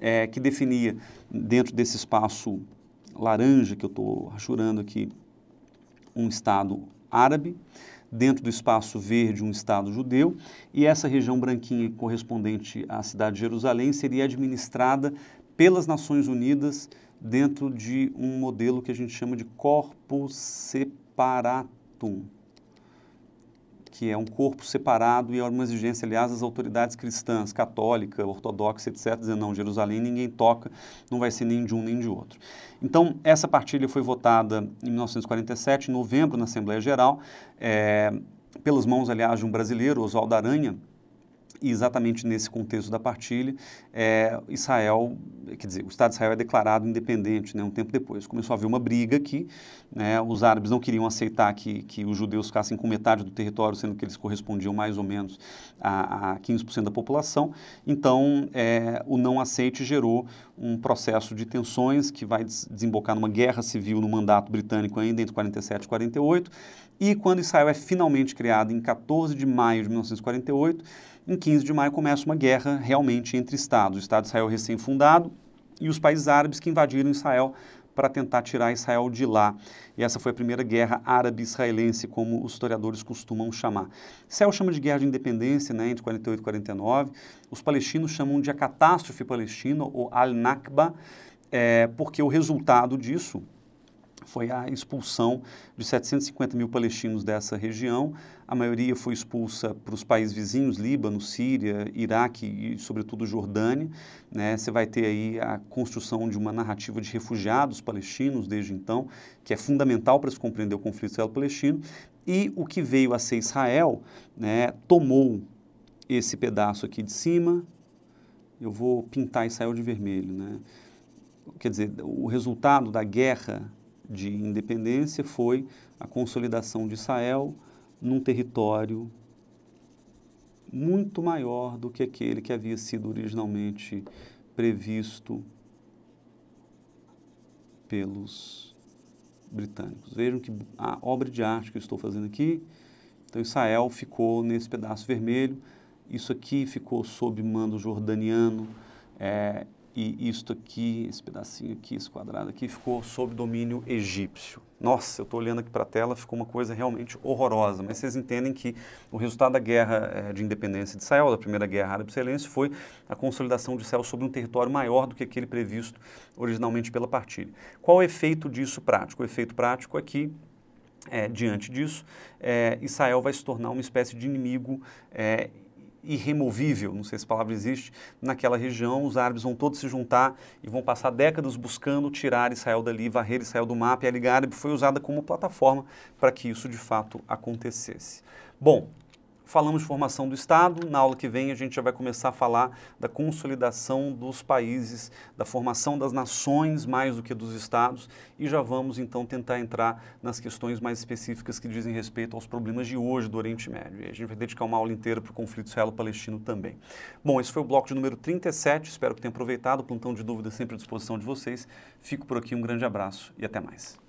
Speaker 1: é, que definia dentro desse espaço laranja que eu estou rachurando aqui, um Estado árabe, dentro do espaço verde um Estado judeu, e essa região branquinha correspondente à cidade de Jerusalém seria administrada pelas Nações Unidas dentro de um modelo que a gente chama de corpus separatum que é um corpo separado e é uma exigência, aliás, das autoridades cristãs, católica, ortodoxa, etc., dizendo, não, Jerusalém ninguém toca, não vai ser nem de um nem de outro. Então, essa partilha foi votada em 1947, em novembro, na Assembleia Geral, é, pelas mãos, aliás, de um brasileiro, Oswaldo Aranha, e exatamente nesse contexto da partilha, é, Israel, quer dizer, o Estado de Israel é declarado independente né, um tempo depois. Começou a haver uma briga aqui, né, os árabes não queriam aceitar que, que os judeus ficassem com metade do território, sendo que eles correspondiam mais ou menos a, a 15% da população. Então, é, o não aceite gerou um processo de tensões que vai des desembocar numa guerra civil no mandato britânico ainda entre 47 e 48. E quando Israel é finalmente criado em 14 de maio de 1948, em 15 de maio começa uma guerra realmente entre Estados. O Estado de Israel recém-fundado e os países árabes que invadiram Israel para tentar tirar Israel de lá. E essa foi a primeira guerra árabe-israelense, como os historiadores costumam chamar. Israel chama de guerra de independência, né, entre 48 e 49. Os palestinos chamam de a catástrofe palestina, ou Al-Nakba, é, porque o resultado disso foi a expulsão de 750 mil palestinos dessa região. A maioria foi expulsa para os países vizinhos, Líbano, Síria, Iraque e, sobretudo, Jordânia. Né? Você vai ter aí a construção de uma narrativa de refugiados palestinos desde então, que é fundamental para se compreender o conflito israelo-palestino. E o que veio a ser Israel né, tomou esse pedaço aqui de cima. Eu vou pintar Israel de vermelho. Né? Quer dizer, o resultado da guerra de independência foi a consolidação de Israel num território muito maior do que aquele que havia sido originalmente previsto pelos britânicos. Vejam que a obra de arte que eu estou fazendo aqui, então Israel ficou nesse pedaço vermelho, isso aqui ficou sob mando jordaniano, é, e isto aqui, esse pedacinho aqui, esse quadrado aqui, ficou sob domínio egípcio. Nossa, eu estou olhando aqui para a tela, ficou uma coisa realmente horrorosa, mas vocês entendem que o resultado da guerra eh, de independência de Israel, da primeira guerra árabe-israelense, foi a consolidação de Israel sobre um território maior do que aquele previsto originalmente pela partilha. Qual o efeito disso prático? O efeito prático é que é, diante disso, é, Israel vai se tornar uma espécie de inimigo é, irremovível, não sei se a palavra existe, naquela região. Os árabes vão todos se juntar e vão passar décadas buscando tirar Israel dali, varrer Israel do mapa, e a Liga Árabe foi usada como plataforma para que isso de fato acontecesse. Bom, Falamos de formação do Estado, na aula que vem a gente já vai começar a falar da consolidação dos países, da formação das nações mais do que dos Estados, e já vamos então tentar entrar nas questões mais específicas que dizem respeito aos problemas de hoje do Oriente Médio. E a gente vai dedicar uma aula inteira para o conflito israelo-palestino também. Bom, esse foi o bloco de número 37, espero que tenham aproveitado, o plantão de dúvidas sempre à disposição de vocês. Fico por aqui, um grande abraço e até mais.